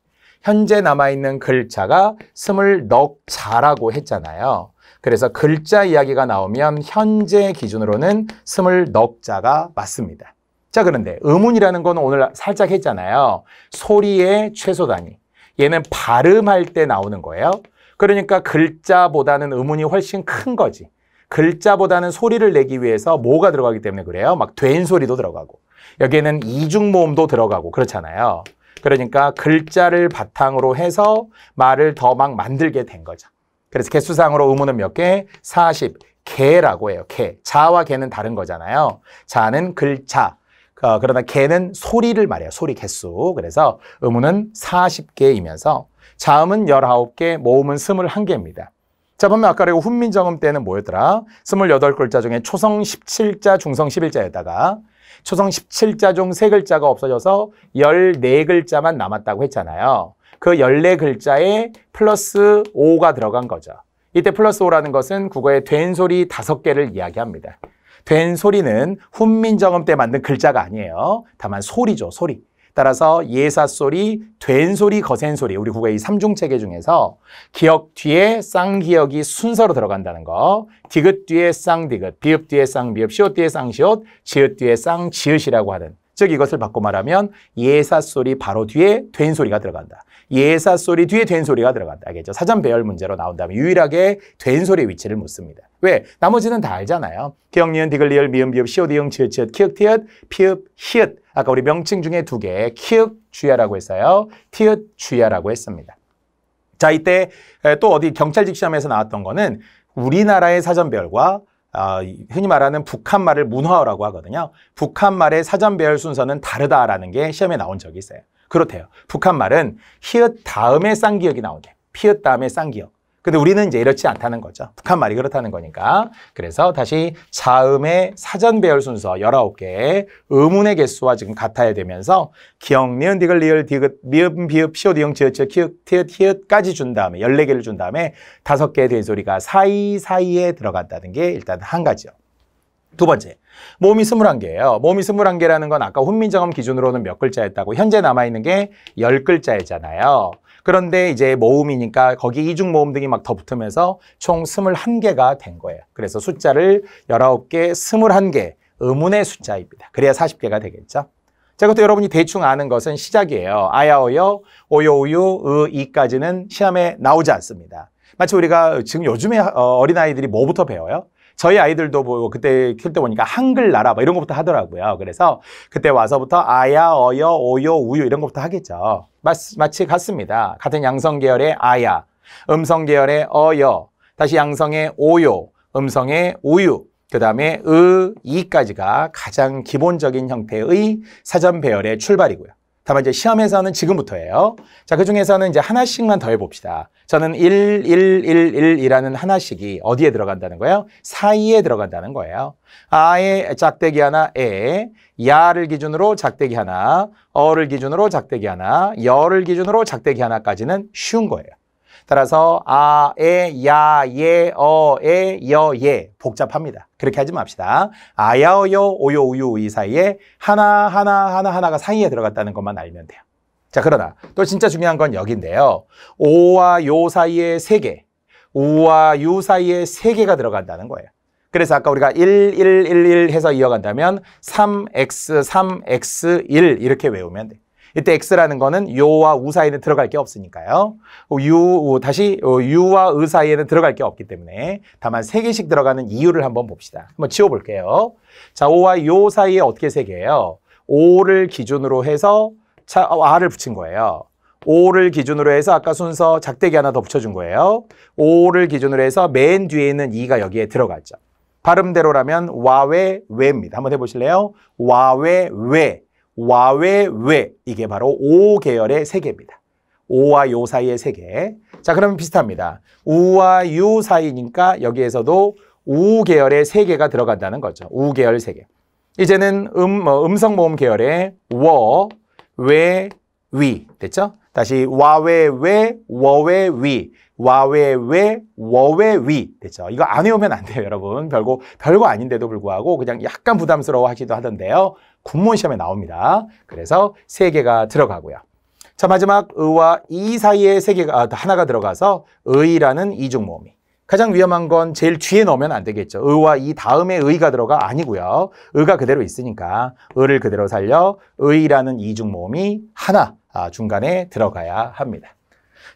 현재 남아있는 글자가 24자라고 했잖아요. 그래서 글자 이야기가 나오면 현재 기준으로는 스물 넉자가 맞습니다. 자, 그런데 음운이라는 거는 오늘 살짝 했잖아요. 소리의 최소 단위. 얘는 발음할 때 나오는 거예요. 그러니까 글자보다는 음운이 훨씬 큰 거지. 글자보다는 소리를 내기 위해서 뭐가 들어가기 때문에 그래요? 막 된 소리도 들어가고 여기에는 이중 모음도 들어가고 그렇잖아요. 그러니까 글자를 바탕으로 해서 말을 더 막 만들게 된 거죠. 그래서 개수상으로 의문은 몇 개? 40. 개라고 해요. 개. 자와 개는 다른 거잖아요. 자는 글자. 어, 그러나 개는 소리를 말해요. 소리 개수. 그래서 의문은 40개이면서 자음은 19개, 모음은 21개입니다. 자, 보면 아까 그리 훈민정음 때는 뭐였더라? 28글자 중에 초성 17자, 중성 11자에다가 초성 17자 중 3글자가 없어져서 14글자만 남았다고 했잖아요. 그 14글자에 플러스 5가 들어간 거죠. 이때 플러스 5라는 것은 국어의 된소리 5개를 이야기합니다. 된소리는 훈민정음 때 만든 글자가 아니에요. 다만 소리죠, 소리. 따라서 예사소리, 된소리, 거센소리 우리 국어의 이삼중체계 중에서 기억 뒤에 쌍기역이 순서로 들어간다는 거 디귿 뒤에 쌍디귿, 비읍 뒤에 쌍비읍, 시옷 뒤에 쌍시옷, 지읒 뒤에 쌍지읒이라고 하는 즉 이것을 바꿔 말하면 예사소리 바로 뒤에 된소리가 들어간다 예사 소리 뒤에 된 소리가 들어간다. 알겠죠? 사전 배열 문제로 나온다면 유일하게 된 소리의 위치를 묻습니다. 왜? 나머지는 다 알잖아요. 기억, 니은, 디귿, 리을, 미음, 비읍, 시옷, 이응, 지읒, 지읒, 키읔, 티읒, 피읍, 히읗. 아까 우리 명칭 중에 두 개, 키읔, 주야라고 했어요. 티읒, 주야라고 했습니다. 자, 이때 또 어디 경찰직 시험에서 나왔던 거는 우리나라의 사전 배열과 어, 흔히 말하는 북한 말을 문화어라고 하거든요. 북한 말의 사전 배열 순서는 다르다라는 게 시험에 나온 적이 있어요. 그렇대요. 북한 말은 히읗 다음에 쌍기역이 나오대. 피읒 다음에 쌍기역. 근데 우리는 이제 이렇지 않다는 거죠. 북한 말이 그렇다는 거니까. 그래서 다시 자음의 사전 배열 순서 19개 의문의 개수와 지금 같아야 되면서 기역, 니은, 디귿, 리을, 디귿, 미음, 비읍, 시옷, 이응, 지읒, 지읒, 키읔, 티읒, 히읗까지 준 다음에 14개를 준 다음에 5개의 된소리가 사이사이에 들어간다는 게 일단 한 가지요. 두 번째, 몸이 21개예요. 몸이 21개라는 건 아까 훈민정음 기준으로는 몇 글자였다고 현재 남아있는 게 10글자였잖아요. 그런데 이제 모음이니까 거기 이중 모음 등이 막 더 붙으면서 총 21개가 된 거예요. 그래서 숫자를 19개, 21개 의문의 숫자입니다. 그래야 40개가 되겠죠. 자, 그것도 여러분이 대충 아는 것은 시작이에요. 아야오요 오요우유, 의, 이까지는 시험에 나오지 않습니다. 마치 우리가 지금 요즘에 어, 어린아이들이 뭐부터 배워요? 저희 아이들도 보고 뭐 그때 클때 보니까 한글나라 뭐 이런 것부터 하더라고요. 그래서 그때 와서부터 아야, 어여, 오요, 우유 이런 것부터 하겠죠. 마치, 마치 같습니다. 같은 양성 계열의 아야, 음성 계열의 어여, 다시 양성의 오요, 음성의 우유, 그 다음에 의, 이까지가 가장 기본적인 형태의 사전 배열의 출발이고요. 다만 이제 시험에서는 지금부터예요. 자, 그 중에서는 이제 하나씩만 더해 봅시다. 저는 1, 1, 1, 1이라는 하나씩이 어디에 들어간다는 거예요? 사이에 들어간다는 거예요. 아의 작대기 하나, 에, 야를 기준으로 작대기 하나, 어를 기준으로 작대기 하나, 여를 기준으로 작대기 하나까지는 쉬운 거예요. 따라서 아, 에, 야, 예, 어, 에, 여, 예 복잡합니다. 그렇게 하지 맙시다. 아야, 어요, 오요, 우유, 이 사이에 하나, 하나, 하나, 하나가 상위에 들어갔다는 것만 알면 돼요. 자, 그러나 또 진짜 중요한 건 여기인데요. 오와 요 사이에 세 개, 우와 유 사이에 세 개가 들어간다는 거예요. 그래서 아까 우리가 1, 1, 1, 1 해서 이어간다면 3x, 3x, 1 이렇게 외우면 돼. 이때 x라는 거는 요와 우 사이에는 들어갈 게 없으니까요. 유 다시 어, 유와 의 사이에는 들어갈 게 없기 때문에 다만 세 개씩 들어가는 이유를 한번 봅시다. 한번 치워 볼게요. 자, 오와 요 사이에 어떻게 세 개예요? 오를 기준으로 해서 자, 아를 어, 붙인 거예요. 오를 기준으로 해서 아까 순서 작대기 하나 더 붙여준 거예요. 오를 기준으로 해서 맨 뒤에 있는 이가 여기에 들어갔죠. 발음대로라면 와외 외입니다. 한번 해보실래요? 와외 외. 와외 외 이게 바로 오 계열의 세 개입니다. 오와 요 사이의 세 개. 자, 그러면 비슷합니다. 우와 유 사이니까 여기에서도 우 계열의 세 개가 들어간다는 거죠. 우 계열 세 개. 이제는 음 어, 음성 모음 계열의 워, 외, 위 됐죠? 다시 와외 외, 워외 위, 와외 외, 워외 위 됐죠? 이거 안 외우면 안 돼요, 여러분. 별거 별거 아닌데도 불구하고 그냥 약간 부담스러워 하기도 하던데요. 군문 시험에 나옵니다. 그래서 세 개가 들어가고요. 자, 마지막 의와 이 사이에 세 개가 아, 하나가 들어가서 의라는 이중 모음이 가장 위험한 건 제일 뒤에 넣으면 안 되겠죠. 의와 이 다음에 의가 들어가 아니고요. 의가 그대로 있으니까 의를 그대로 살려 의라는 이중 모음이 하나 아, 중간에 들어가야 합니다.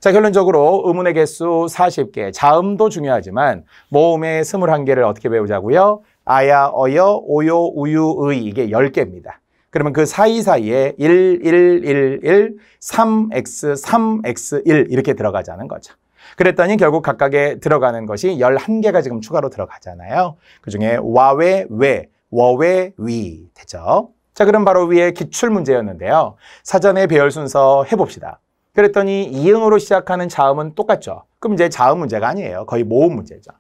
자, 결론적으로 의문의 개수 40개, 자음도 중요하지만 모음의 21개를 어떻게 배우자고요? 아야, 어여, 오요, 우유의 이게 10개입니다. 그러면 그 사이사이에 1, 1, 1, 1, 3x, 3x, 1 이렇게 들어가자는 거죠. 그랬더니 결국 각각에 들어가는 것이 11개가 지금 추가로 들어가잖아요. 그중에 와외, 외, 워외, 위 되죠. 자, 그럼 바로 위에 기출 문제였는데요. 사전의 배열 순서 해봅시다. 그랬더니 이응으로 시작하는 자음은 똑같죠. 그럼 이제 자음 문제가 아니에요. 거의 모음 문제죠.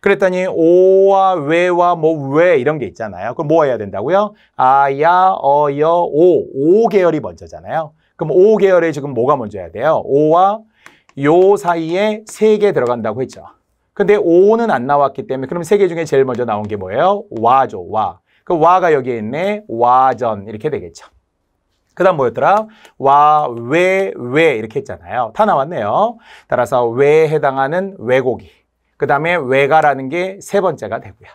그랬더니 오와 왜와 뭐 왜 이런 게 있잖아요. 그럼 뭐 해야 된다고요? 아야 어여 오오 계열이 먼저잖아요. 그럼 오 계열에 지금 뭐가 먼저야 해 돼요? 오와 요 사이에 세 개 들어간다고 했죠. 근데 오는안 나왔기 때문에 그럼 세 개 중에 제일 먼저 나온 게 뭐예요? 와죠, 와. 그 와가 여기에 있네. 와전 이렇게 되겠죠. 그 다음 뭐였더라? 와, 왜, 왜 이렇게 했잖아요. 다 나왔네요. 따라서 왜 해당하는 왜곡이 그 다음에 외가라는 게 세 번째가 되고요.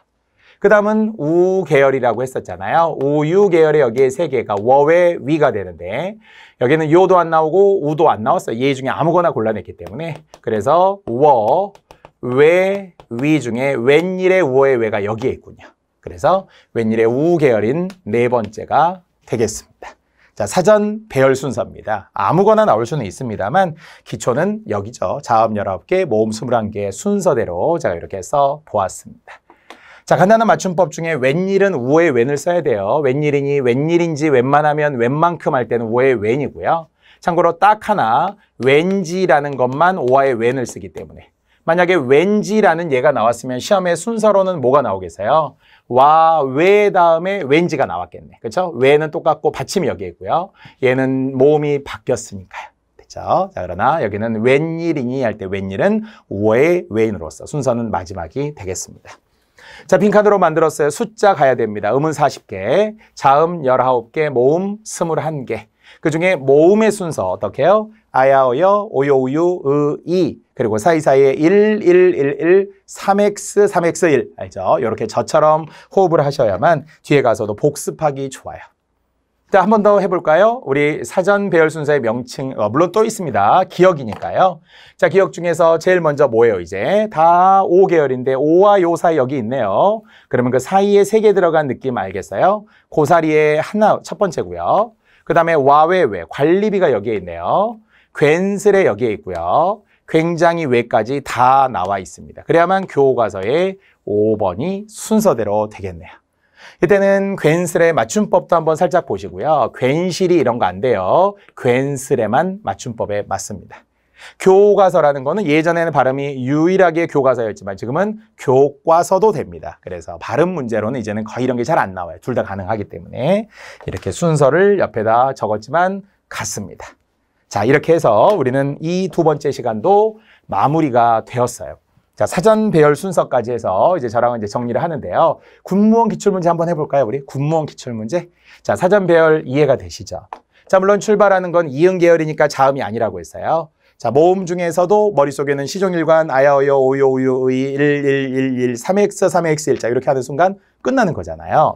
그 다음은 우 계열이라고 했었잖아요. 우유 계열의 여기에 세 개가 워외 위가 되는데 여기는 요도 안 나오고 우도 안 나왔어요. 예 중에 아무거나 골라냈기 때문에 그래서 워, 외, 위 중에 웬일의 우어의 외가 여기에 있군요. 그래서 웬일의 우 계열인 네 번째가 되겠습니다. 자, 사전 배열 순서입니다. 아무거나 나올 수는 있습니다만 기초는 여기죠. 자음 19개, 모음 21개 순서대로 제가 이렇게 써 보았습니다. 자, 간단한 맞춤법 중에 웬일은 우에 웬을 써야 돼요. 웬일이니 웬일인지 웬만하면 웬만큼 할 때는 우에 웬이고요. 참고로 딱 하나 왠지라는 것만 오와의 웬을 쓰기 때문에 만약에 왠지라는 예가 나왔으면 시험의 순서로는 뭐가 나오겠어요? 와, 왜 다음에 왠지가 나왔겠네. 그렇죠? 왜는 똑같고 받침이 여기 있고요. 얘는 모음이 바뀌었으니까요. 그렇죠 자, 그러나 여기는 웬일이니 할 때 웬일은 왜, 왜인으로서 순서는 마지막이 되겠습니다. 자, 빈칸으로 만들었어요. 숫자 가야 됩니다. 음은 40개, 자음 19개, 모음 21개. 그 중에 모음의 순서 어떻게 해요? 아야오여 오요우유 의이 그리고 사이사이에 1, 1, 1, 1, 3x, 3x, 1 알죠? 이렇게 저처럼 호흡을 하셔야만 뒤에 가서도 복습하기 좋아요. 자, 한 번 더 해볼까요? 우리 사전 배열 순서의 명칭, 어, 물론 또 있습니다. 기억이니까요. 자, 기억 중에서 제일 먼저 뭐예요, 이제? 다 오계열인데오와요 사이 여기 있네요. 그러면 그 사이에 세 개 들어간 느낌 알겠어요? 고사리에 하나, 첫 번째고요. 그 다음에 와외외, 관리비가 여기에 있네요. 괜스레 여기에 있고요. 굉장히 외까지 다 나와 있습니다. 그래야만 교과서에 5번이 순서대로 되겠네요. 이때는 괜스레 맞춤법도 한번 살짝 보시고요. 괜시리 이런 거 안 돼요. 괜스레만 맞춤법에 맞습니다. 교과서라는 거는 예전에는 발음이 유일하게 교과서였지만 지금은 교과서도 됩니다. 그래서 발음 문제로는 이제는 거의 이런 게 잘 안 나와요. 둘 다 가능하기 때문에 이렇게 순서를 옆에다 적었지만 같습니다. 자, 이렇게 해서 우리는 이 두 번째 시간도 마무리가 되었어요. 자, 사전 배열 순서까지 해서 이제 저랑 이제 정리를 하는데요. 군무원 기출문제 한번 해볼까요, 우리? 군무원 기출문제? 자, 사전 배열 이해가 되시죠? 자, 물론 출발하는 건 이응 계열이니까 자음이 아니라고 했어요. 자, 모음 중에서도 머릿속에는 시종일관, 아야어여, 오요오요의, 1111, 3x, 3x1. 자, 이렇게 하는 순간 끝나는 거잖아요.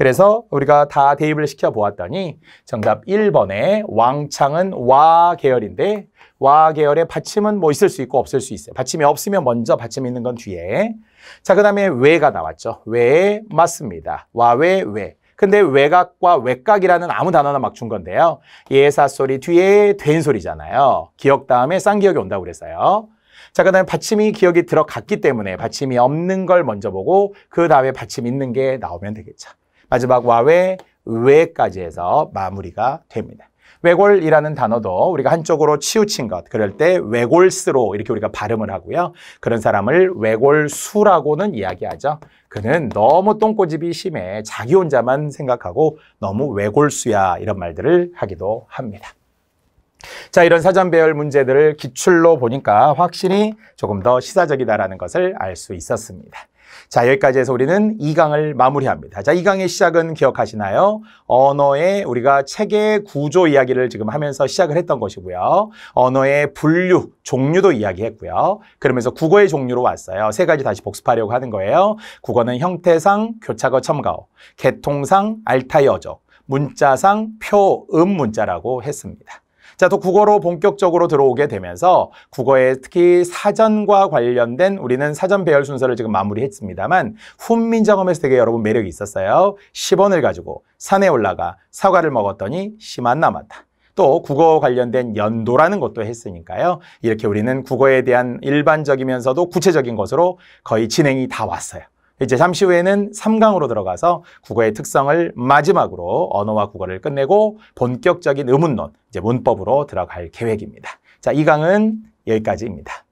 그래서 우리가 다 대입을 시켜보았더니 정답 1번에 왕창은 와 계열인데 와 계열의 받침은 뭐 있을 수 있고 없을 수 있어요. 받침이 없으면 먼저, 받침이 있는 건 뒤에. 자, 그 다음에 외가 나왔죠. 외 맞습니다. 와, 외, 외. 근데 외곽과 외곽이라는 아무 단어나 막 준 건데요. 예사 소리 뒤에 된 소리잖아요. 기억 다음에 쌍기억이 온다고 그랬어요. 자, 그 다음에 받침이 기억이 들어갔기 때문에 받침이 없는 걸 먼저 보고 그 다음에 받침 있는 게 나오면 되겠죠. 마지막 와외, 외까지 해서 마무리가 됩니다. 외골이라는 단어도 우리가 한쪽으로 치우친 것, 그럴 때 외골스로 이렇게 우리가 발음을 하고요. 그런 사람을 외골수라고는 이야기하죠. 그는 너무 똥꼬집이 심해 자기 혼자만 생각하고 너무 외골수야 이런 말들을 하기도 합니다. 자, 이런 사전 배열 문제들을 기출로 보니까 확실히 조금 더 시사적이다라는 것을 알 수 있었습니다. 자, 여기까지 해서 우리는 2강을 마무리합니다. 자, 2강의 시작은 기억하시나요? 언어의 우리가 책의 구조 이야기를 지금 하면서 시작을 했던 것이고요. 언어의 분류, 종류도 이야기했고요. 그러면서 국어의 종류로 왔어요. 세 가지 다시 복습하려고 하는 거예요. 국어는 형태상 교차어 첨가어, 개통상 알타이어적, 문자상 표음 문자라고 했습니다. 자, 또 국어로 본격적으로 들어오게 되면서 국어에 특히 사전과 관련된 우리는 사전 배열 순서를 지금 마무리했습니다만 훈민정음에서 되게 여러분 매력이 있었어요. 10원을 가지고 산에 올라가 사과를 먹었더니 심한 남았다. 또 국어 관련된 연도라는 것도 했으니까요. 이렇게 우리는 국어에 대한 일반적이면서도 구체적인 것으로 거의 진행이 다 왔어요. 이제 잠시 후에는 3강으로 들어가서 국어의 특성을 마지막으로 언어와 국어를 끝내고 본격적인 의문론, 이제 문법으로 들어갈 계획입니다. 자, 이 강은 여기까지입니다.